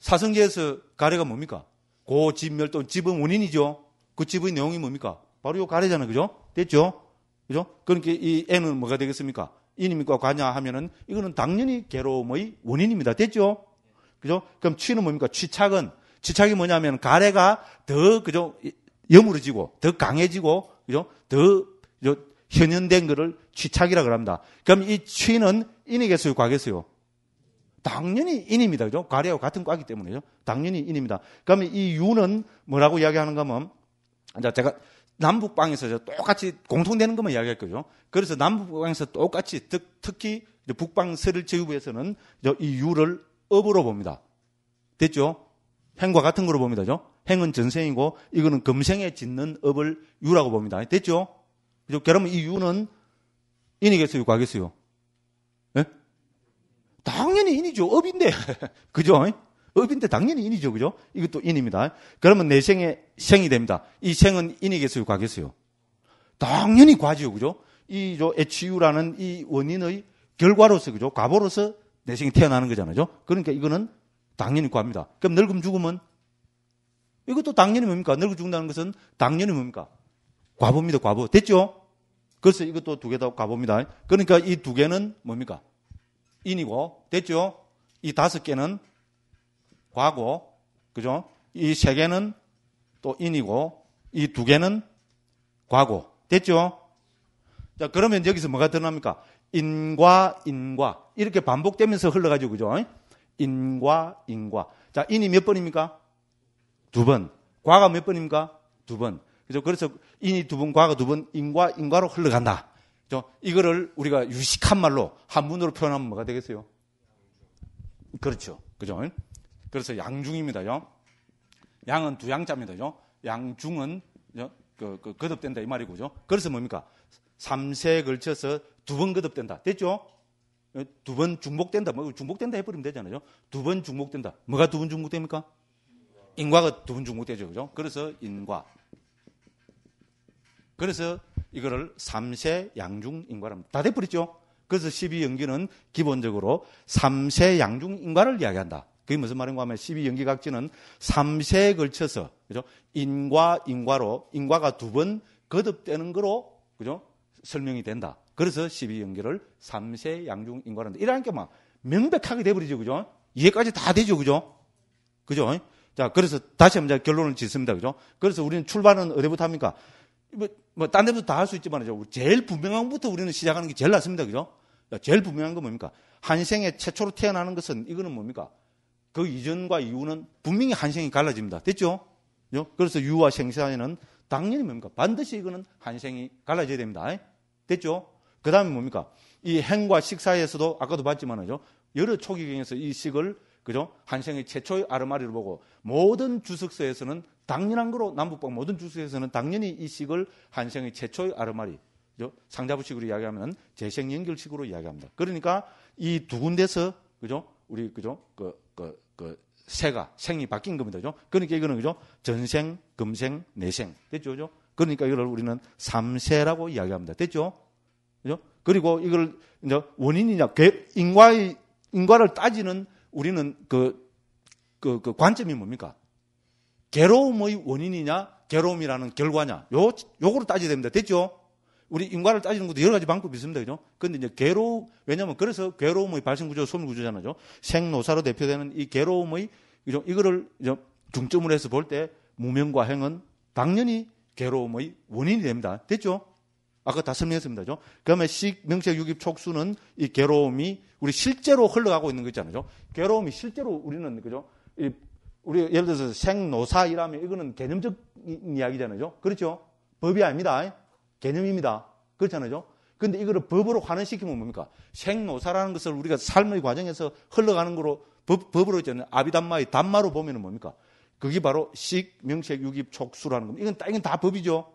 사성계에서 가래가 뭡니까? 고집멸도 집은 원인이죠. 그 집의 내용이 뭡니까? 바로 요 가래잖아요. 그죠? 됐죠? 그죠? 그러니까 이 애는 뭐가 되겠습니까? 이님과 관여 하면은 이거는 당연히 괴로움의 원인입니다. 됐죠? 그죠? 그럼 취는 뭡니까? 취착은 취착이 뭐냐면 가래가 더 그죠? 여무르지고 더 강해지고 그죠? 더 그죠? 현현된 거를 취착이라 그럽니다. 그럼 이 취는 인이겠어요, 과겠어요? 당연히 인입니다. 그죠? 가래와 같은 과기 때문에요. 당연히 인입니다. 그러면 이 유는 뭐라고 이야기하는가 하면 자, 제가 남북방에서 똑같이 공통되는 것만 이야기할 거죠. 그래서 남북방에서 똑같이 특, 히 북방 서를 제후부에서는 이 유를 업으로 봅니다. 됐죠? 행과 같은 거로 봅니다. 행은 전생이고 이거는 금생에 짓는 업을 유라고 봅니다. 됐죠? 그죠? 그러면 이 유는 인이겠어요? 과겠어요? 예? 당연히 인이죠. 업인데. 그죠? 업인데 당연히 인이죠. 그죠? 이것도 인입니다. 그러면 내 생에 생이 됩니다. 이 생은 인이겠어요? 과겠어요? 당연히 과지요. 그죠? 이저 HU라는 이 원인의 결과로서 그죠? 과보로서 내 생이 태어나는 거잖아요. 그죠? 그러니까 이거는 당연히 과입니다. 그럼 늙음 죽음은 이것도 당연히 뭡니까? 늙어 죽는다는 것은 당연히 뭡니까? 과보입니다. 과보. 됐죠? 그래서 이것도 두 개 다 과보입니다. 그러니까 이 두 개는 뭡니까? 인이고 됐죠? 이 다섯 개는 과고, 그죠? 이 세 개는 또 인이고, 이 두 개는 과고. 됐죠? 자, 그러면 여기서 뭐가 드러납니까? 인과, 인과. 이렇게 반복되면서 흘러가지고, 그죠? 인과, 인과. 자, 인이 몇 번입니까? 두 번. 과가 몇 번입니까? 두 번. 그죠? 그래서 인이 두 번, 과가 두 번, 인과, 인과로 흘러간다. 그죠 이거를 우리가 유식한 말로 한문으로 표현하면 뭐가 되겠어요? 그렇죠. 그죠? 그래서 양중입니다요. 양은 두 양자입니다요. 양중은 그, 그, 거듭된다 이 말이고죠. 그래서 뭡니까? 삼세에 걸쳐서 두 번 거듭된다. 됐죠? 두 번 중복된다. 뭐 중복된다 해버리면 되잖아요. 두 번 중복된다. 뭐가 두 번 중복됩니까? 인과가 두 번 중복되죠. 그죠? 그래서 인과. 그래서 이거를 삼세 양중 인과랍니다. 다 돼버리죠? 그래서 12연기는 기본적으로 삼세 양중 인과를 이야기한다. 그게 무슨 말인가 하면 12연기각지는 3세에 걸쳐서 그죠? 인과 인과로 인과가 두 번 거듭되는 거로 그죠? 설명이 된다. 그래서 12연기를 3세 양중 인과라는데 이러한 게막 명백하게 돼 버리죠. 그죠? 이해까지 다 되죠. 그죠? 그죠? 자, 그래서 다시 한번 결론을 짓습니다. 그죠? 그래서 우리는 출발은 어디부터 합니까? 뭐, 뭐, 딴 데부터 다 할 수 있지만, 요 제일 분명한 것부터 우리는 시작하는 게 제일 낫습니다. 그죠? 제일 분명한 건 뭡니까? 한생에 최초로 태어나는 것은 이거는 뭡니까? 그 이전과 이후는 분명히 한생이 갈라집니다. 됐죠? 그래서 유와 생사에는 당연히 뭡니까? 반드시 이거는 한생이 갈라져야 됩니다. 됐죠? 그 다음에 뭡니까? 이 행과 식사에서도 아까도 봤지만은 여러 초기경에서 이 식을 그죠? 한생의 최초의 아르마리를 보고 모든 주석서에서는 당연한 거로 남북방 모든 주석에서는 당연히 이 식을 한생의 최초의 아르마리 그죠? 상자부식으로 이야기하면 재생 연결식으로 이야기합니다. 그러니까 이 두 군데서 그죠? 우리 그죠? 그 그, 그 세가 생이 바뀐 겁니다. 그죠? 그러니까 이거는 그죠? 전생, 금생, 내생. 됐죠? 그죠? 그러니까 이걸 우리는 삼세라고 이야기합니다. 됐죠? 그죠? 그리고 이걸 이제 원인이냐 인과의 인과를 따지는 우리는 그, 그, 그 관점이 뭡니까? 괴로움의 원인이냐 괴로움이라는 결과냐 요 요거로 따져야 됩니다. 됐죠? 우리 인과를 따지는 것도 여러 가지 방법이 있습니다. 그죠? 근데 이제 괴로움, 왜냐면 그래서 괴로움의 발생구조, 소멸구조잖아요. 생노사로 대표되는 이 괴로움의, 그죠? 이거를 중점으로 해서 볼 때 무명과 행은 당연히 괴로움의 원인이 됩니다. 됐죠? 아까 다 설명했습니다. 그죠? 그다음에 식, 명책, 유입, 촉수는 이 괴로움이 우리 실제로 흘러가고 있는 거 있잖아요. 괴로움이 실제로 우리는, 그죠? 이, 우리 예를 들어서 생노사 이라면 이거는 개념적 이야기잖아요. 그렇죠? 법이 아닙니다. 개념입니다. 그렇잖아요. 근데 이거를 법으로 환원시키면 뭡니까? 생노사라는 것을 우리가 삶의 과정에서 흘러가는 거로 법, 법으로 있잖아요. 아비단마의 단마로 보면 뭡니까? 그게 바로 식, 명색 유기, 촉수라는 겁니다. 이건 다, 이건 다 법이죠.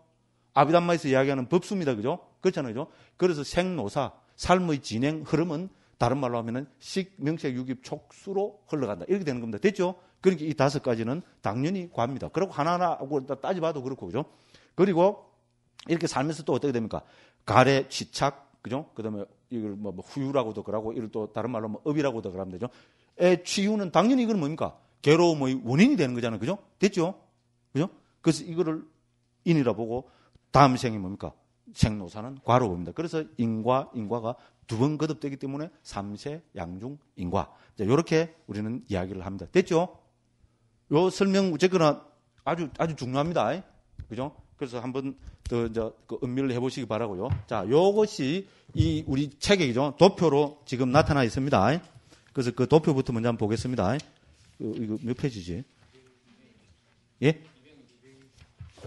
아비단마에서 이야기하는 법수입니다. 그죠? 그렇잖아요. 그래서 생노사, 삶의 진행, 흐름은 다른 말로 하면은 식, 명색 유기, 촉수로 흘러간다. 이렇게 되는 겁니다. 됐죠? 그러니까 이 다섯 가지는 당연히 과합니다 그리고 하나하나 따져봐도 그렇고, 그죠? 그리고 이렇게 살면서 또 어떻게 됩니까? 가래, 지착, 그죠? 그 다음에 이걸 뭐, 뭐 후유라고도 그러고, 이걸 또 다른 말로 뭐 업이라고도 그러면 되죠. 에, 취유는 당연히 이건 뭡니까? 괴로움의 원인이 되는 거잖아요. 그죠? 됐죠? 그죠? 그래서 이거를 인이라 보고 다음 생이 뭡니까? 생노사는 과로 봅니다. 그래서 인과, 인과가 두 번 거듭되기 때문에 삼세, 양중, 인과. 자, 요렇게 우리는 이야기를 합니다. 됐죠? 요 설명, 어쨌거나 아주, 아주 중요합니다. 그죠? 그래서 한 번 더 이제 그 은밀히 해보시기 바라고요. 자, 요것이 이 우리 책이죠. 도표로 지금 나타나 있습니다. 그래서 그 도표부터 먼저 한번 보겠습니다. 그, 이거 몇 페이지지? 예?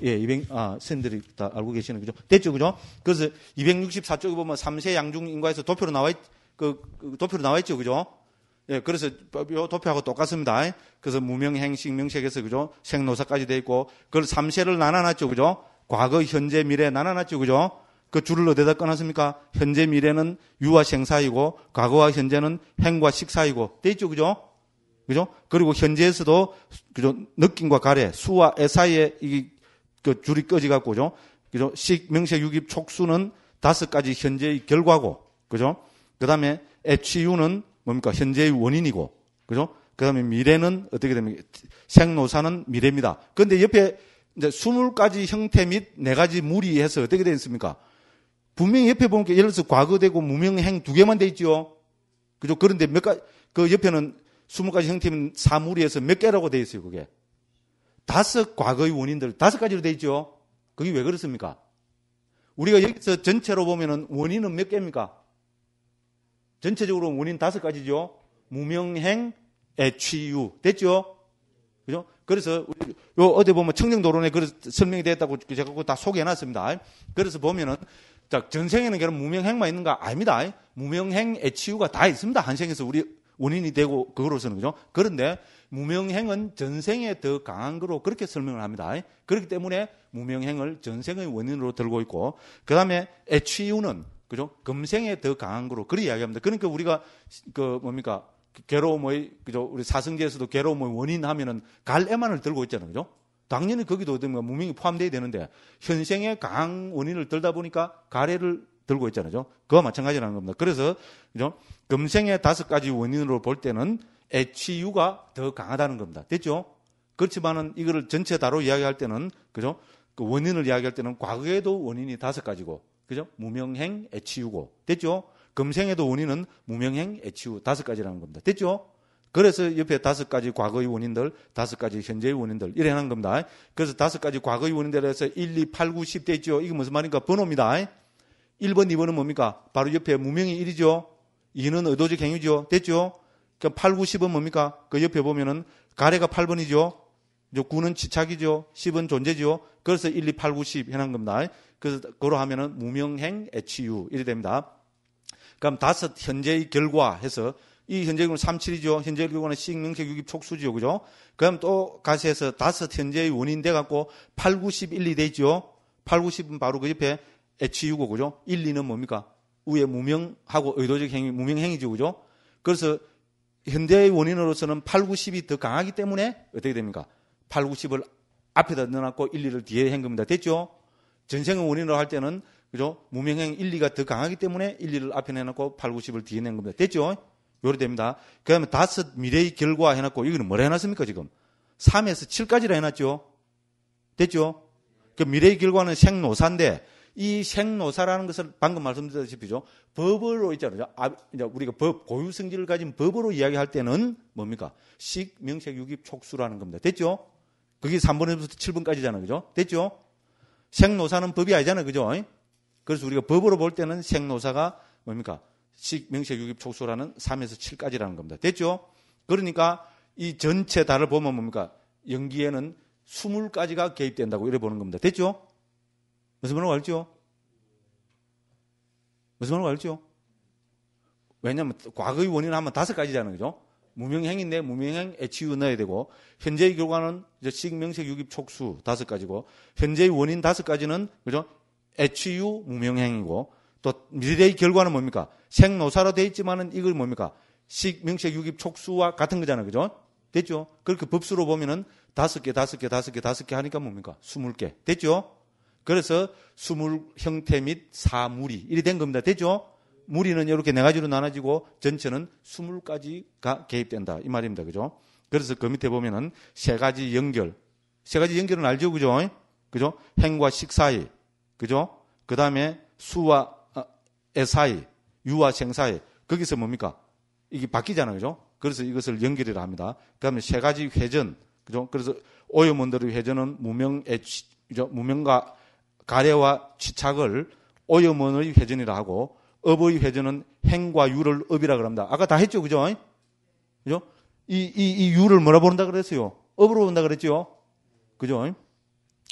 예, 200, 아, 선생님들이 다 알고 계시는 거죠. 됐죠, 그죠? 그래서 264쪽에 보면 3세 양중 인과에서 도표로 나와 있, 그, 그 도표로 나와 있죠, 그죠? 예, 그래서 요 도표하고 똑같습니다. 그래서 무명행식 명색에서 그죠? 생노사까지 돼 있고 그걸 삼세를 나눠놨죠. 그죠? 과거, 현재, 미래 나눠놨죠. 그죠? 그 줄을 어디다 끊었습니까 현재 미래는 유와 생사이고 과거와 현재는 행과 식사이고 돼 있죠. 그죠? 그죠? 그리고 현재에서도 그죠? 느낌과 가래, 수와 애 사이에 이그 줄이 꺼지 갖고죠. 그 그죠? 식 명색 유기 촉수는 다섯 가지 현재의 결과고. 그죠? 그다음에 애 h 유는 뭡니까? 현재의 원인이고, 그죠? 그 다음에 미래는 어떻게 됩니까? 생로사는 미래입니다. 그런데 옆에 이제 20가지 형태 및 네가지 무리 해서 어떻게 되어 있습니까? 분명히 옆에 보니까 예를 들어서 과거되고 무명행 두 개만 돼 있죠. 그죠? 그런데 몇 가지, 그 옆에는 20가지 형태 및 사무리에서 몇 개라고 돼 있어요, 그게. 다섯 과거의 원인들, 다섯 가지로 돼 있죠. 그게 왜 그렇습니까? 우리가 여기서 전체로 보면은 원인은 몇 개입니까? 전체적으로 원인 다섯 가지죠. 무명행, 애취유. 됐죠? 그죠? 그래서 요 어제 보면 청정도론에 설명이 됐다고 제가 그거 다 소개해 놨습니다. 그래서 보면은 자, 전생에는 그런 무명행만 있는가? 아닙니다. 무명행, 애취유가다 있습니다. 한생에서 우리 원인이 되고 그거로서는 그죠? 그런데 무명행은 전생에 더 강한 거로 그렇게 설명을 합니다. 그렇기 때문에 무명행을 전생의 원인으로 들고 있고 그다음에 애취유는 그죠? 금생에 더 강한 거로 그리 이야기합니다. 그러니까 우리가 그 뭡니까? 괴로움의 그죠? 우리 사승제에서도 괴로움의 원인 하면은 갈애만을 들고 있잖아요. 그죠? 당연히 거기도 어디가 무명이 뭐 포함돼야 되는데 현생의 강한 원인을 들다 보니까 가래를 들고 있잖아요. 그죠? 그와 마찬가지라는 겁니다. 그래서 그죠? 금생의 다섯 가지 원인으로 볼 때는 애 h 유가더 강하다는 겁니다. 됐죠? 그렇지만은 이거를 전체 다로 이야기할 때는 그죠? 그 원인을 이야기할 때는 과거에도 원인이 다섯 가지고 그죠? 무명행, 애치우고. 됐죠? 금생에도 원인은 무명행, 애치우 다섯 가지라는 겁니다. 됐죠? 그래서 옆에 다섯 가지 과거의 원인들, 다섯 가지 현재의 원인들, 이래 하는 겁니다. 그래서 다섯 가지 과거의 원인들 해서 1, 2, 8, 9, 10대 있죠? 이게 무슨 말인가 번호입니다. 1번, 2번은 뭡니까? 바로 옆에 무명이 1이죠? 2는 의도적 행위죠? 됐죠? 그 8, 9, 10은 뭡니까? 그 옆에 보면은 가래가 8번이죠? 9는 치착이죠. 10은 존재죠. 그래서 1, 2, 8, 9, 10 해놓은 겁니다. 그, 거로 하면은 무명행 HU 이래 됩니다. 그럼 다섯 현재의 결과 해서 이현재의율는 37이죠. 현재의율는 식명색 유기 촉수지요. 그죠? 그럼 또 가시 해서 다섯 현재의 원인 돼갖고 8, 90, 1, 2 되죠. 8, 90은 바로 그 옆에 HU고, 그죠? 1, 2는 뭡니까? 우에 무명하고 의도적 행위, 무명행위죠. 그죠? 그래서 현대의 원인으로서는 8, 90이 더 강하기 때문에 어떻게 됩니까? 8, 90을 앞에다 넣어놨고 1, 2를 뒤에 한 겁니다. 됐죠? 전생의 원인으로 할 때는 그죠? 무명행 1, 2가 더 강하기 때문에 1, 2를 앞에 내놓고 8, 90을 뒤에 낸 겁니다. 됐죠? 요리 됩니다. 그 다음에 다섯 미래의 결과 해놨고, 이거는 뭐라 해놨습니까, 지금? 3에서 7까지라 해놨죠? 됐죠? 그 미래의 결과는 생노사인데, 이 생노사라는 것을 방금 말씀드렸다시피죠. 법으로 있잖아요. 아, 우리가 법, 고유 성질을 가진 법으로 이야기할 때는 뭡니까? 식, 명색, 유기, 촉수라는 겁니다. 됐죠? 그게 3번에서 7번까지잖아요. 그죠? 됐죠? 생노사는 법이 아니잖아요. 그죠? 그래서 우리가 법으로 볼 때는 생노사가 뭡니까? 식명세유입 촉소라는 3에서 7까지라는 겁니다. 됐죠? 그러니까 이 전체 달을 보면 뭡니까? 연기에는 20가지가 개입된다고 이래 보는 겁니다. 됐죠? 무슨 말인지 알죠? 무슨 말인지 알죠? 왜냐하면 과거의 원인 은 하면 다섯 가지잖아요. 그죠? 무명행인데 무명행 HU 넣어야 되고 현재의 결과는 식명색 유기 촉수 다섯 가지고 현재의 원인 다섯 가지는 그죠? h 유 무명행이고 또 미래의 결과는 뭡니까? 생노사로 돼 있지만은 이걸 뭡니까? 식명색 유기 촉수와 같은 거잖아요. 그죠? 됐죠? 그렇게 법수로 보면은 다섯 개, 다섯 개, 다섯 개, 다섯 개 하니까 뭡니까? 스물 개. 됐죠? 그래서 스물 형태 및 사물이 이래된 겁니다. 됐죠? 무리는 이렇게 네 가지로 나눠지고 전체는 20가지가 개입된다. 이 말입니다. 그죠? 그래서 그 밑에 보면은 세 가지 연결. 세 가지 연결은 알죠? 그죠? 그죠? 행과 식 사이. 그죠? 그 다음에 수와 아, 어, 애 사이. 유와 생 사이. 거기서 뭡니까? 이게 바뀌잖아요. 그죠? 그래서 이것을 연결이라 합니다. 그 다음에 세 가지 회전. 그죠? 그래서 오염원들의 회전은 무명의, 그죠? 무명과 가래와 취착을 오염원의 회전이라 하고 업의 회전은 행과 유를 업이라 그럽니다. 아까 다 했죠, 그죠? 그죠? 이, 이, 이 유를 뭐라 부른다 그랬어요? 업으로 본다 그랬죠? 그죠?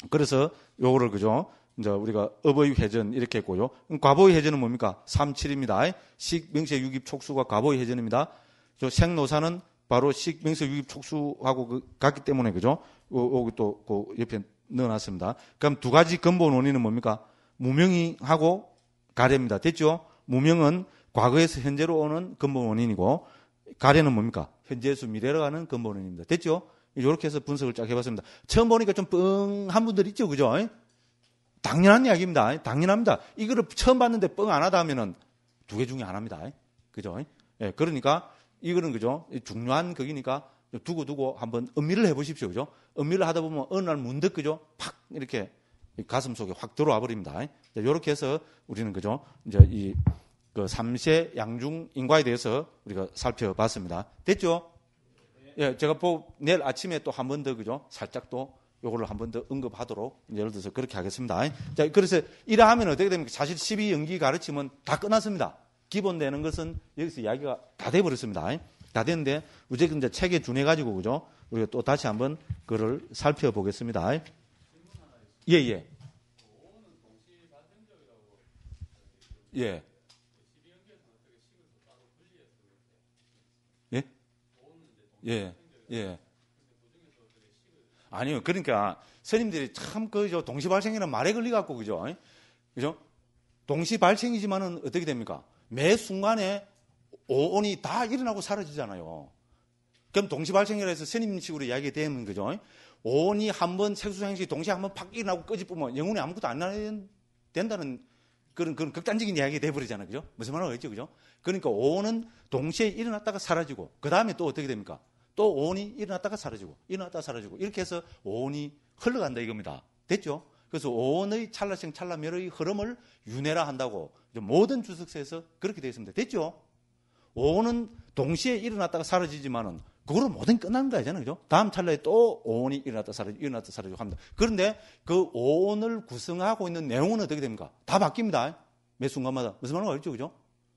그래서 요거를 그죠? 이제 우리가 업의 회전 이렇게 했고요. 과보의 회전은 뭡니까? 37입니다. 식, 명세, 유입, 촉수가 과보의 회전입니다. 저 생노사는 바로 식, 명세, 유입, 촉수하고 그, 같기 때문에 그죠? 여기 또그 옆에 넣어놨습니다. 그럼 두 가지 근본 원인은 뭡니까? 무명이하고 가래입니다. 됐죠? 무명은 과거에서 현재로 오는 근본 원인이고 가래는 뭡니까? 현재에서 미래로 가는 근본 원인입니다. 됐죠? 이렇게 해서 분석을 쫙 해봤습니다. 처음 보니까 좀 뻥한 분들 있죠, 그죠? 당연한 이야기입니다. 당연합니다. 이거를 처음 봤는데 뻥 안 하다 하면은 두 개 중에 안 합니다. 그죠? 예, 그러니까 이거는 그죠? 중요한 거기니까 두고 두고 한번 음미를 해보십시오, 그죠? 음미를 하다 보면 어느 날 문득 그죠? 팍 이렇게 가슴 속에 확 들어와 버립니다. 이렇게 해서 우리는 그죠? 이제 이 그 삼세 양중 인과에 대해서 우리가 살펴봤습니다. 됐죠? 예, 제가 보, 내일 아침에 또 한 번 더 그죠? 살짝 또요거를한 번 더 언급하도록 예를 들어서 그렇게 하겠습니다. 자, 그래서 이러하면 어떻게 됩니까? 사실 12 연기 가르침은 다 끝났습니다. 기본 되는 것은 여기서 이야기가 다 돼버렸습니다. 다 됐는데, 이제 이제 책에 준해가지고, 그죠? 우리가 또 다시 한번 그를 살펴보겠습니다. 예, 예. 예. 예? 예. 예. 아니요. 그러니까 스님들이 참 그저 동시 발생이라는 말에 걸리 갖고 그죠? 그죠? 동시 발생이지만은 어떻게 됩니까? 매 순간에 오온이 다 일어나고 사라지잖아요. 그럼 동시 발생이라 해서 스님식으로 이야기되면 그죠? 온이한번 색수상식 동시에 한 번 팍 일어나고 꺼지뿌면 영혼이 아무것도 안 나는 된다는 그런 그런 극단적인 이야기가 돼버리잖아요, 그죠? 무슨 말을 하겠죠, 그죠? 그러니까 온은 동시에 일어났다가 사라지고 그 다음에 또 어떻게 됩니까? 또온이 일어났다가 사라지고 일어났다가 사라지고 이렇게 해서 온이 흘러간다 이겁니다. 됐죠? 그래서 온의 찰나생 찰나멸의 흐름을 윤회라 한다고 모든 주석서에서 그렇게 되어 있습니다. 됐죠? 온은 동시에 일어났다가 사라지지만은 그거로 모든 끝나는거잖아요 그죠? 다음 찰나에 또 오온이 일어났다 사라지고, 일어났다 사라지고 합니다. 그런데 그 오온을 구성하고 있는 내용은 어떻게 됩니까? 다 바뀝니다. 매 순간마다. 무슨 말인가 알죠? 그죠?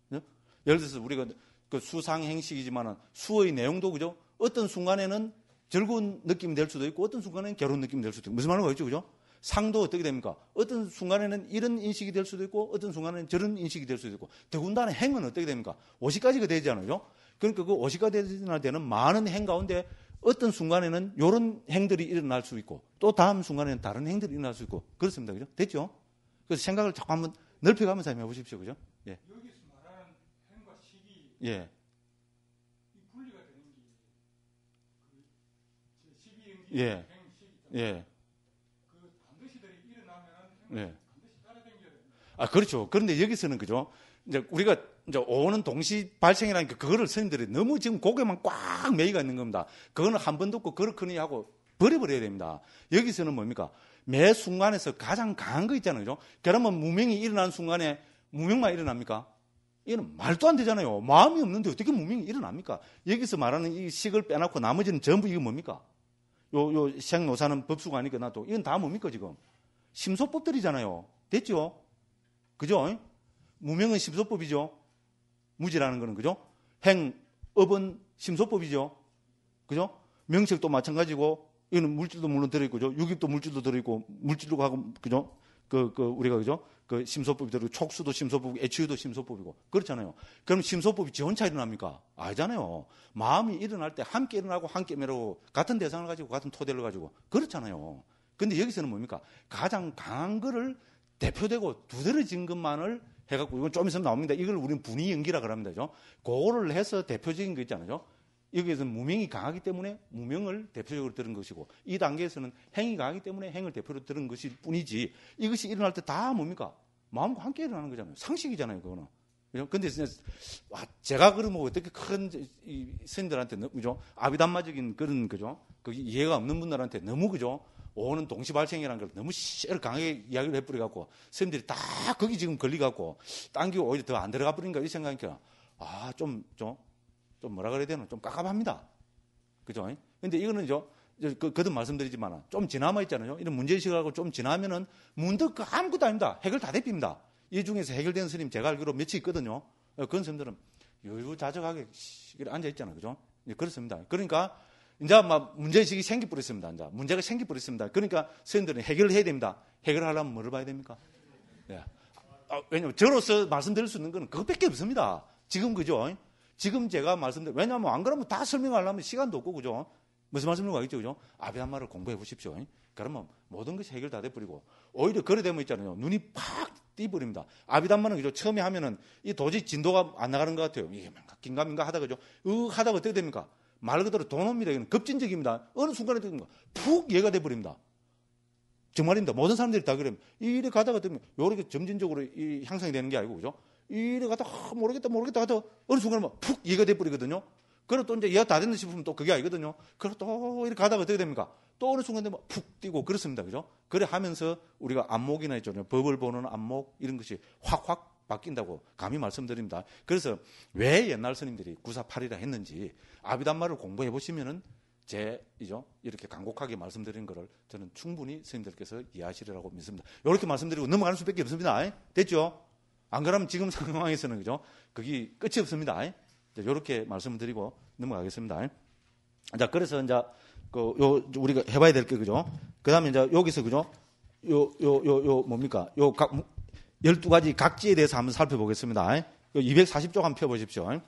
그죠? 예를 들어서 우리가 그수상행식이지만 수의 내용도 그죠? 어떤 순간에는 즐거운 느낌이 될 수도 있고 어떤 순간에는 괴로운 느낌이 될 수도 있고 무슨 말인가 알죠? 그죠? 상도 어떻게 됩니까? 어떤 순간에는 이런 인식이 될 수도 있고 어떤 순간에는 저런 인식이 될 수도 있고 더군다나 행은 어떻게 됩니까? 50가지가 되지 않아요? 그러니까 그 오시가 되나 되는 많은 행 가운데 어떤 순간에는 이런 행들이 일어날 수 있고 또 다음 순간에는 다른 행들이 일어날 수 있고 그렇습니다. 그죠? 됐죠? 그래서 생각을 자꾸 한 번 넓혀가면서 한번 해보십시오. 그죠? 예. 여기서 말하는 행과 식이 예. 분리가 되는 게 그 식이 연기 예. 행, 예. 그 반드시들이 일어나면 예. 반드시 따라다겨야 됩니다. 아, 그렇죠. 그런데 여기서는 그죠? 이제 우리가 이제 오는 동시 발생이라니까 그거를 스님들이 너무 지금 고개만 꽉 매이가 있는 겁니다. 그거는 한 번 듣고 그렇거니 하고 버려버려야 됩니다. 여기서는 뭡니까? 매 순간에서 가장 강한 거 있잖아요. 그죠? 그러면 무명이 일어난 순간에 무명만 일어납니까? 이는 말도 안 되잖아요. 마음이 없는데 어떻게 무명이 일어납니까? 여기서 말하는 이 식을 빼놓고 나머지는 전부 이거 뭡니까? 요, 요, 생노사는 법수가 아니까 나도. 이건 다 뭡니까, 지금? 심소법들이잖아요. 됐죠? 그죠? 무명은 심소법이죠? 무지라는 거는 그죠? 행업은 심소법이죠. 그죠? 명색도 마찬가지고 이거는 물질도 물론 들어있고죠. 유기도 물질도 들어있고 물질로 가고 그죠? 그, 그 우리가 그죠? 그 심소법이 들어고 촉수도 심소법이고 애추유도 심소법이고 그렇잖아요. 그럼 심소법이 지 혼자 일어납니까? 아니잖아요. 마음이 일어날 때 함께 일어나고 함께 매라고 같은 대상을 가지고 같은 토대를 가지고 그렇잖아요. 근데 여기서는 뭡니까? 가장 강한 거를 대표되고 두드러진 것만을 해갖고 이건 좀 있으면 나옵니다. 이걸 우리는 분위 연기라 그럽니다. 그죠? 그거를 해서 대표적인 거 있잖아요. 여기에서 무명이 강하기 때문에 무명을 대표적으로 들은 것이고 이 단계에서는 행이 강하기 때문에 행을 대표로 들은 것일 뿐이지 이것이 일어날 때 다 뭡니까? 마음과 함께 일어나는 거잖아요. 상식이잖아요, 그거는. 근데 와, 제가 그러면 어떻게 큰 이, 스님들한테, 그죠? 아비단마적인 그런, 그죠? 그 이해가 없는 분들한테 너무, 그죠? 오는 동시 발생이라는 걸 너무 쎄를 강하게 이야기를 해버려갖고 선생님들이 다 거기 지금 걸리갖고 당기고 오히려 더 안 들어가 버린가 이 생각이니까 아, 좀, 좀, 좀 뭐라 그래야 되나? 좀 깝깝합니다. 그죠? 근데 이거는 저, 그, 거듭 말씀드리지만 좀 지나마 있잖아요. 이런 문제의식하고 좀 지나면은 문득 그 아무것도 아닙니다. 해결 다 대핍니다. 이 중에서 해결된 생님 제가 알기로 몇이 있거든요. 예, 그런 선생님들은 유유자적하게 앉아있잖아요. 그죠? 예, 그렇습니다. 그러니까 이제 막 문제의식이 생기버렸습니다. 이제 문제가 생기버렸습니다. 그러니까 선생님들은 해결을 해야 됩니다. 해결하려면 뭐를 봐야 됩니까? 네. 아, 왜냐면 저로서 말씀드릴 수 있는 건 그것밖에 없습니다. 지금 그죠? 지금 제가 말씀드린, 왜냐면 안 그러면 다 설명하려면 시간도 없고 그죠? 무슨 말씀인지 알겠죠? 그죠? 아비단 말을 공부해 보십시오. 그러면 모든 것이 해결 다 돼버리고 오히려 그래 되면 있잖아요. 눈이 팍 띄버립니다. 아비단 말은 그죠? 처음에 하면은 이 도저히 진도가 안 나가는 것 같아요. 이게 뭔가 긴가민가 하다 그죠? 으 하다가 어떻게 됩니까? 말 그대로 돈노입니다 이건 급진적입니다. 어느 순간에 푹얘가 돼버립니다. 정말입니다. 모든 사람들이 다 그래요. 이래 가다가 되면 요렇게 점진적으로 이 향상이 되는 게 아니고 그죠? 이래 가다가 아, 모르겠다 모르겠다 하다 어느 순간에 푹얘가 돼버리거든요. 그럼 또 이제 얘가 다 됐나 싶으면 또 그게 아니거든요. 그럼 또 이렇게 가다가 어떻게 됩니까? 또 어느 순간 에푹 뛰고 그렇습니다. 그죠? 그래 하면서 우리가 안목이나 있잖아요. 법을 보는 안목 이런 것이 확확 바뀐다고 감히 말씀드립니다. 그래서 왜 옛날 스님들이 구사팔이라 했는지 아비단말을 공부해 보시면은 제 이죠 이렇게 간곡하게 말씀드린 것을 저는 충분히 스님들께서 이해하시리라고 믿습니다. 이렇게 말씀드리고 넘어가는 수밖에 없습니다. 됐죠? 안 그러면 지금 상황에서는 그죠? 그게 끝이 없습니다. 이렇게 말씀드리고 넘어가겠습니다. 자 그래서 이제 그요 우리가 해봐야 될 게 그죠? 그다음에 이제 여기서 그죠? 요 요요요 뭡니까? 요각 12가지 각지에 대해서 한번 살펴보겠습니다. 240쪽 그 한번 펴보십시오.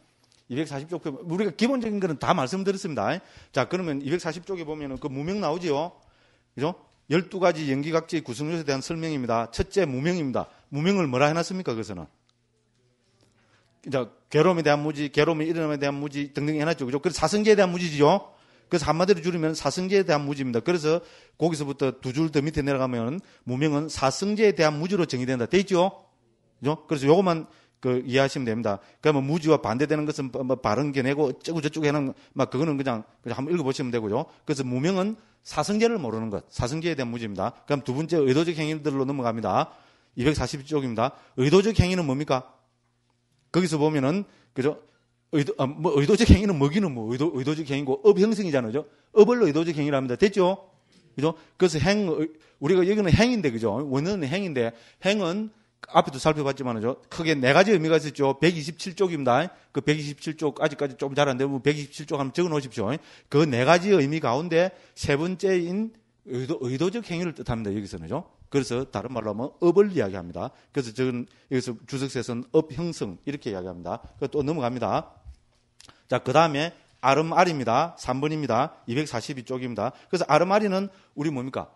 240쪽 펴, 우리가 기본적인 거는 다 말씀드렸습니다. 자, 그러면 240쪽에 보면 그 무명 나오지요? 그죠? 12가지 연기각지의 구성 요소에 대한 설명입니다. 첫째, 무명입니다. 무명을 뭐라 해놨습니까? 그것은. 자, 괴로움에 대한 무지, 괴로움의 일어남에 대한 무지 등등 해놨죠. 그죠? 그래서사성기에 대한 무지지요? 그래서 한마디로 줄이면 사승제에 대한 무지입니다 그래서 거기서부터 두 줄 더 밑에 내려가면 무명은 사승제에 대한 무지로 정의된다. 돼 있죠? 그죠? 그래서 요것만 그 이해하시면 됩니다. 그러면 그러니까 뭐 무지와 반대되는 것은 뭐 바른 뭐 게내고 어쩌고 저쩌고 하는 막 그거는 그냥, 그냥 한번 읽어보시면 되고요. 그래서 무명은 사승제를 모르는 것, 사승제에 대한 무지입니다 그럼 두 번째 의도적 행위들로 넘어갑니다. 240쪽입니다. 의도적 행위는 뭡니까? 거기서 보면은 그죠? 의도, 아, 뭐 의도적 행위는 먹이는 뭐 의도, 의도적 행위고 업 형성이잖아요. 업을 의도적 행위라 합니다. 됐죠? 그죠? 그래서 행, 우리가 여기는 행인데, 그죠? 원어는 행인데, 행은 앞에도 살펴봤지만 그죠? 크게 네 가지 의미가 있었죠. 127쪽입니다. 그 127쪽 아직까지 좀잘안 되면 127쪽 뭐 한번 적어 놓으십시오. 그 네 가지 의미 가운데 세 번째인 의도, 의도적 행위를 뜻합니다. 여기서는요. 그래서 다른 말로 하면 업을 이야기합니다. 그래서 저는 여기서 주석세선업 형성 이렇게 이야기합니다. 또 넘어갑니다. 자, 그 다음에 아름아리입니다 3번입니다. 242쪽입니다. 그래서 아름아리는 우리 뭡니까?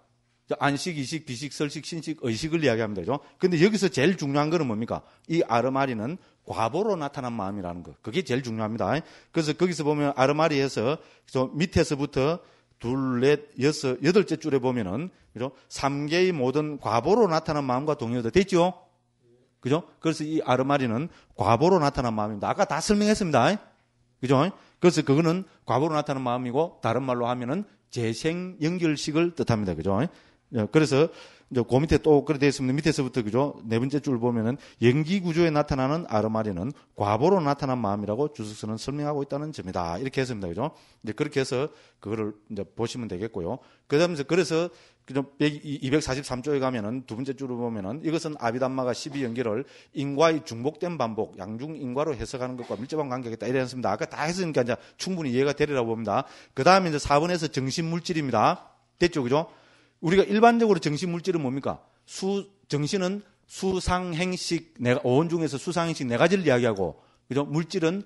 안식, 이식, 비식, 설식, 신식, 의식을 이야기하면 되죠. 근데 여기서 제일 중요한 거는 뭡니까? 이아름아리는 과보로 나타난 마음이라는 거. 그게 제일 중요합니다. 그래서 거기서 보면 아름아리에서 밑에서부터 둘, 넷, 여섯, 여덟째 줄에 보면은 그죠? 3개의 모든 과보로 나타난 마음과 동일하 됐죠? 그죠? 그래서 이아름아리는 과보로 나타난 마음입니다. 아까 다 설명했습니다. 그죠? 그래서 그거는 과거로 나타나는 마음이고 다른 말로 하면은 재생 연결식을 뜻합니다. 그죠? 예, 그래서 이제 그 밑에 또 그래 되어 있습니다. 밑에서부터 그죠? 네 번째 줄 보면은 연기 구조에 나타나는 아르마리는 과보로 나타난 마음이라고 주석서는 설명하고 있다는 점이다. 이렇게 했습니다. 그죠? 이제 그렇게 해서 그거를 이제 보시면 되겠고요. 그다음에 그래서 243조에 가면은 두 번째 줄을 보면은 이것은 아비담마가 12 연기를 인과의 중복된 반복, 양중 인과로 해석하는 것과 밀접한 관계가 있다. 이래 했습니다. 아까 다 했으니까 이제 충분히 이해가 되리라고 봅니다. 그다음에 이제 4번에서 정신 물질입니다. 됐죠? 그죠? 우리가 일반적으로 정신 물질은 뭡니까? 수 정신은 수상행식 내가 오온 중에서 수상행식 네 가지를 이야기하고 그죠? 물질은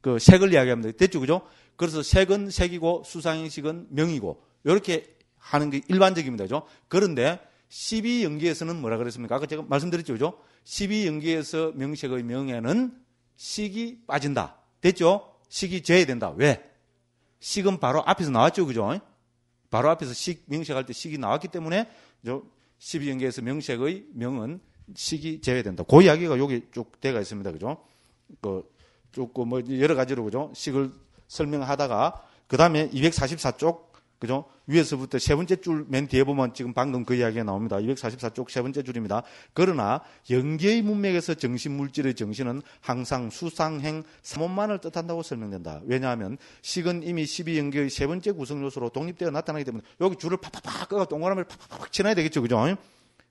그 색을 이야기합니다. 됐죠, 그죠? 그래서 색은 색이고 수상행식은 명이고 이렇게 하는 게 일반적입니다, 그죠? 그런데 12 연기에서는 뭐라 그랬습니까? 아까 제가 말씀드렸죠, 그죠? 12 연기에서 명색의 명에는 식이 빠진다. 됐죠? 식이 제외된다. 왜? 식은 바로 앞에서 나왔죠, 그죠? 바로 앞에서 식명색할때 식이 나왔기 때문에 12연계에서 명색의 명은 식이 제외된다. 그 이야기가 여기 쭉 대가 있습니다. 그죠? 그 조금 그 뭐 여러 가지로 그죠? 식을 설명하다가 그다음에 244쪽 그죠? 위에서부터 세 번째 줄 맨 뒤에 보면 지금 방금 그 이야기가 나옵니다. 244쪽 세 번째 줄입니다. 그러나 영계의 문맥에서 정신물질의 정신은 항상 수상행 삼원만을 뜻한다고 설명된다. 왜냐하면 식은 이미 12영계의 세 번째 구성요소로 독립되어 나타나기 때문에 여기 줄을 팍팍팍 끄고 동그라미를 팍팍팍 치나야 되겠죠. 그죠?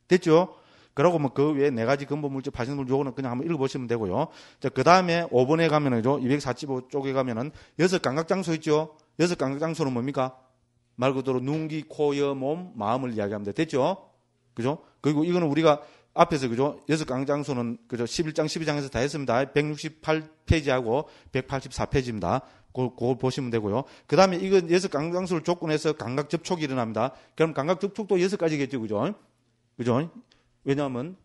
됐죠? 그러고 뭐 그 외에 네 가지 근본 물질, 바생 물질 요거는 그냥 한번 읽어보시면 되고요. 자, 그 다음에 5번에 가면은 245쪽에 가면은 여섯 감각 장소 있죠? 여섯 감각 장소는 뭡니까? 말 그대로 눈기, 코, 여, 몸, 마음을 이야기합니다. 됐죠? 그죠? 그리고 이거는 우리가 앞에서 그죠? 여섯 강장소는 그죠? 11장, 12장에서 다 했습니다. 168페이지하고 184페이지입니다. 그걸, 보시면 되고요. 그 다음에 이건 여섯 강장소를 조건해서 감각 접촉이 일어납니다. 그럼 감각 접촉도 여섯 가지겠죠. 그죠? 그죠? 왜냐하면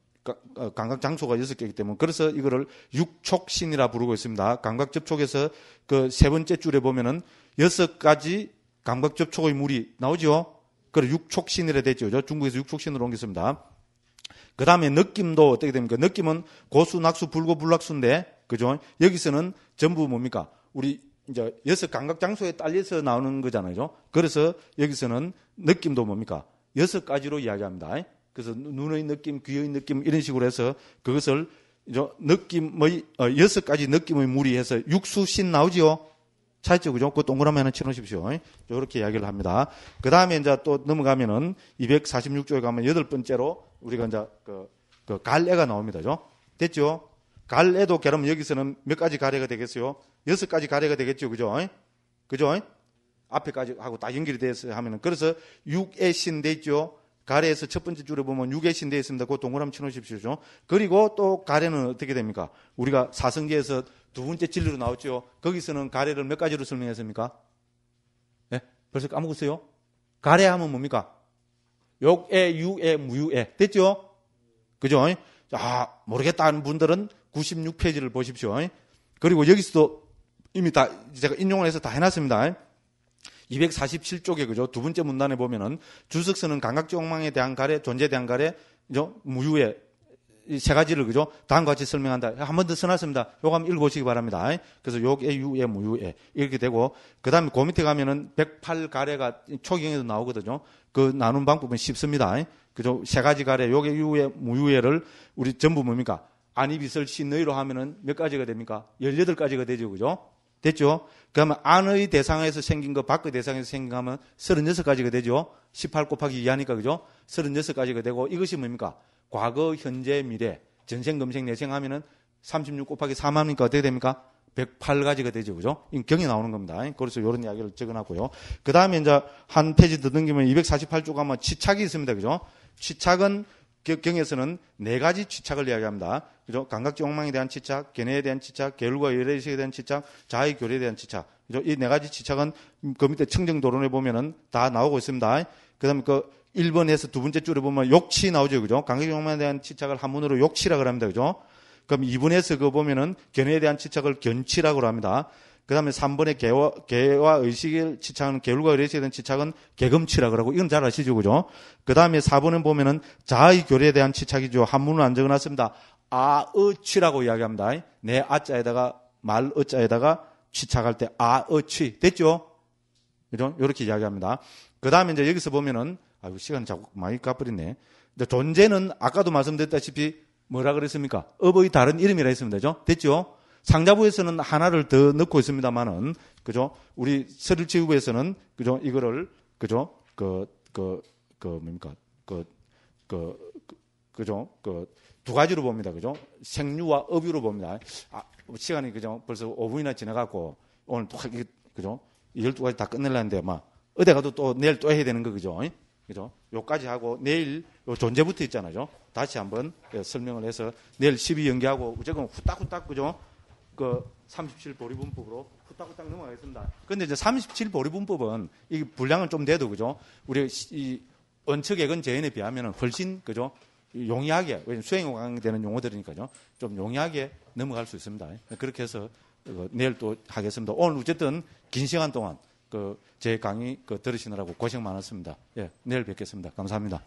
어, 감각 장소가 여섯 개이기 때문에 그래서 이거를 육촉신이라 부르고 있습니다. 감각 접촉에서 그 세 번째 줄에 보면은 여섯 가지 감각 접촉의 물이 나오죠. 그래 육촉신이라 됐죠. 중국에서 육촉신으로 옮겼습니다. 그 다음에 느낌도 어떻게 됩니까? 느낌은 고수, 낙수, 불고, 불락수인데, 그죠? 여기서는 전부 뭡니까? 우리 이제 여섯 감각 장소에 딸려서 나오는 거잖아요. 그래서 여기서는 느낌도 뭡니까? 여섯 가지로 이야기합니다. 그래서 눈의 느낌, 귀의 느낌 이런 식으로 해서 그것을 느낌의 어, 여섯 가지 느낌의 무리해서 육수신 나오지요. 차이점 그죠? 그 동그라미 하나 쳐놓십시오 이렇게 이야기를 합니다. 그 다음에 이제 또 넘어가면은 246조에 가면 여덟 번째로 우리가 이제 그, 그 갈래가 나옵니다. 죠 됐죠? 갈래도 그럼 여기서는 몇 가지 가래가 되겠어요? 여섯 가지 가래가 되겠죠. 그죠? 그죠? 앞에까지 하고 다 연결이 돼서 하면은 그래서 육의신됐죠 가래에서 첫 번째 줄에 보면 유계신 되어 있습니다. 그 동그라미 쳐놓으십시오. 그리고 또 가래는 어떻게 됩니까? 우리가 사성계에서두 번째 진리로 나왔죠. 거기서는 가래를 몇 가지로 설명했습니까? 예? 벌써 까먹었어요? 가래 하면 뭡니까? 욕에, 유에, 무유에. 됐죠? 그죠? 아, 모르겠다 하는 분들은 96페이지를 보십시오. 그리고 여기서도 이미 다 제가 인용을 해서 다 해놨습니다. 247쪽에 그죠? 두 번째 문단에 보면은 주석쓰는 감각정망에 대한 가래, 존재에 대한 가래, 그죠? 무유의 세 가지를 그죠? 다음과 같이 설명한다. 한 번 더 써놨습니다. 요거 한번 읽어보시기 바랍니다. 그래서 요게 유의 무유에. 이렇게 되고, 그 다음에 그 밑에 가면은 108가래가 초경에도 나오거든요. 그 나눈 방법은 쉽습니다. 그죠? 세 가지 가래, 요게 유의 무유에를 우리 전부 뭡니까? 아니 이슬 신너이로 하면은 몇 가지가 됩니까? 18가지가 되죠. 그죠? 됐죠? 그러면 안의 대상에서 생긴 거, 밖의 대상에서 생긴 거 하면 36가지가 되죠? 18 곱하기 2 하니까, 그죠? 36가지가 되고 이것이 뭡니까? 과거, 현재, 미래. 전생, 검생 내생 하면은 36 곱하기 3 하니까 어떻게 됩니까? 108가지가 되죠. 그죠? 경이 나오는 겁니다. 그래서 이런 이야기를 적어 놨고요. 그 다음에 이제 한 페이지 더 넘기면 2 4 8쪽가 아마 취착이 있습니다. 그죠? 취착은 경에서는 네 가지 취착을 이야기합니다. 그죠? 감각적 욕망에 대한 취착, 견해에 대한 취착, 계율과 열애의식에 대한 취착, 자의 교례에 대한 취착. 그죠? 이네 가지 취착은 그 밑에 청정도론에 보면은 다 나오고 있습니다. 그 다음에 그 1번에서 두 번째 줄에 보면 욕취 나오죠. 그죠? 감각적 욕망에 대한 취착을 한문으로 욕취라고 합니다. 그죠? 그럼 2번에서 그거 보면은 견해에 대한 취착을 견취라고 합니다. 그 다음에 3번의 개와, 개와 의식을 치착하는, 개울과 의식에 대한 치착은 개금치라 그러고, 이건 잘 아시죠, 그죠? 그 다음에 4번은 보면은 자의 교례에 대한 치착이죠. 한문을 안 적어 놨습니다. 아어치라고 이야기합니다. 내 아자에다가, 말 어자에다가 치착할 때 아어치. 됐죠? 이런, 이렇게 이야기합니다. 그 다음에 이제 여기서 보면은, 아이고, 시간 자꾸 많이 까버리네. 이제 존재는 아까도 말씀드렸다시피 뭐라 그랬습니까? 어버이 다른 이름이라 했으면되죠 됐죠? 상자부에서는 하나를 더 넣고 있습니다만은 그죠? 우리 서류지구에서는 그죠? 이거를 그죠? 그 그그 그, 그 뭡니까? 그 그 그, 그죠? 그그두 가지로 봅니다. 그죠? 생류와 어류로 봅니다. 아, 시간이 그죠? 벌써 5분이나 지나갔고 오늘 또 그죠? 12가지 다 끝내려는데 아마 어디 가도 또 내일 또 해야 되는 거 그죠? 그죠? 요까지 하고 내일 요 존재부터 있잖아요. 다시 한번 예, 설명을 해서 내일 12 연기하고 어쨌건 후딱후딱 그죠? 그37 보리분법으로 후딱후딱 넘어가겠습니다. 근데 이제 37 보리분법은 이 분량은 좀 돼도 그죠? 우리 이 원칙액은 재인에 비하면 훨씬 그죠? 용이하게 수행되는 용어들이니까요. 좀 용이하게 넘어갈 수 있습니다. 그렇게 해서 그 내일 또 하겠습니다. 오늘 어쨌든 긴 시간 동안 그 제 강의 그 들으시느라고 고생 많았습니다. 예, 내일 뵙겠습니다. 감사합니다.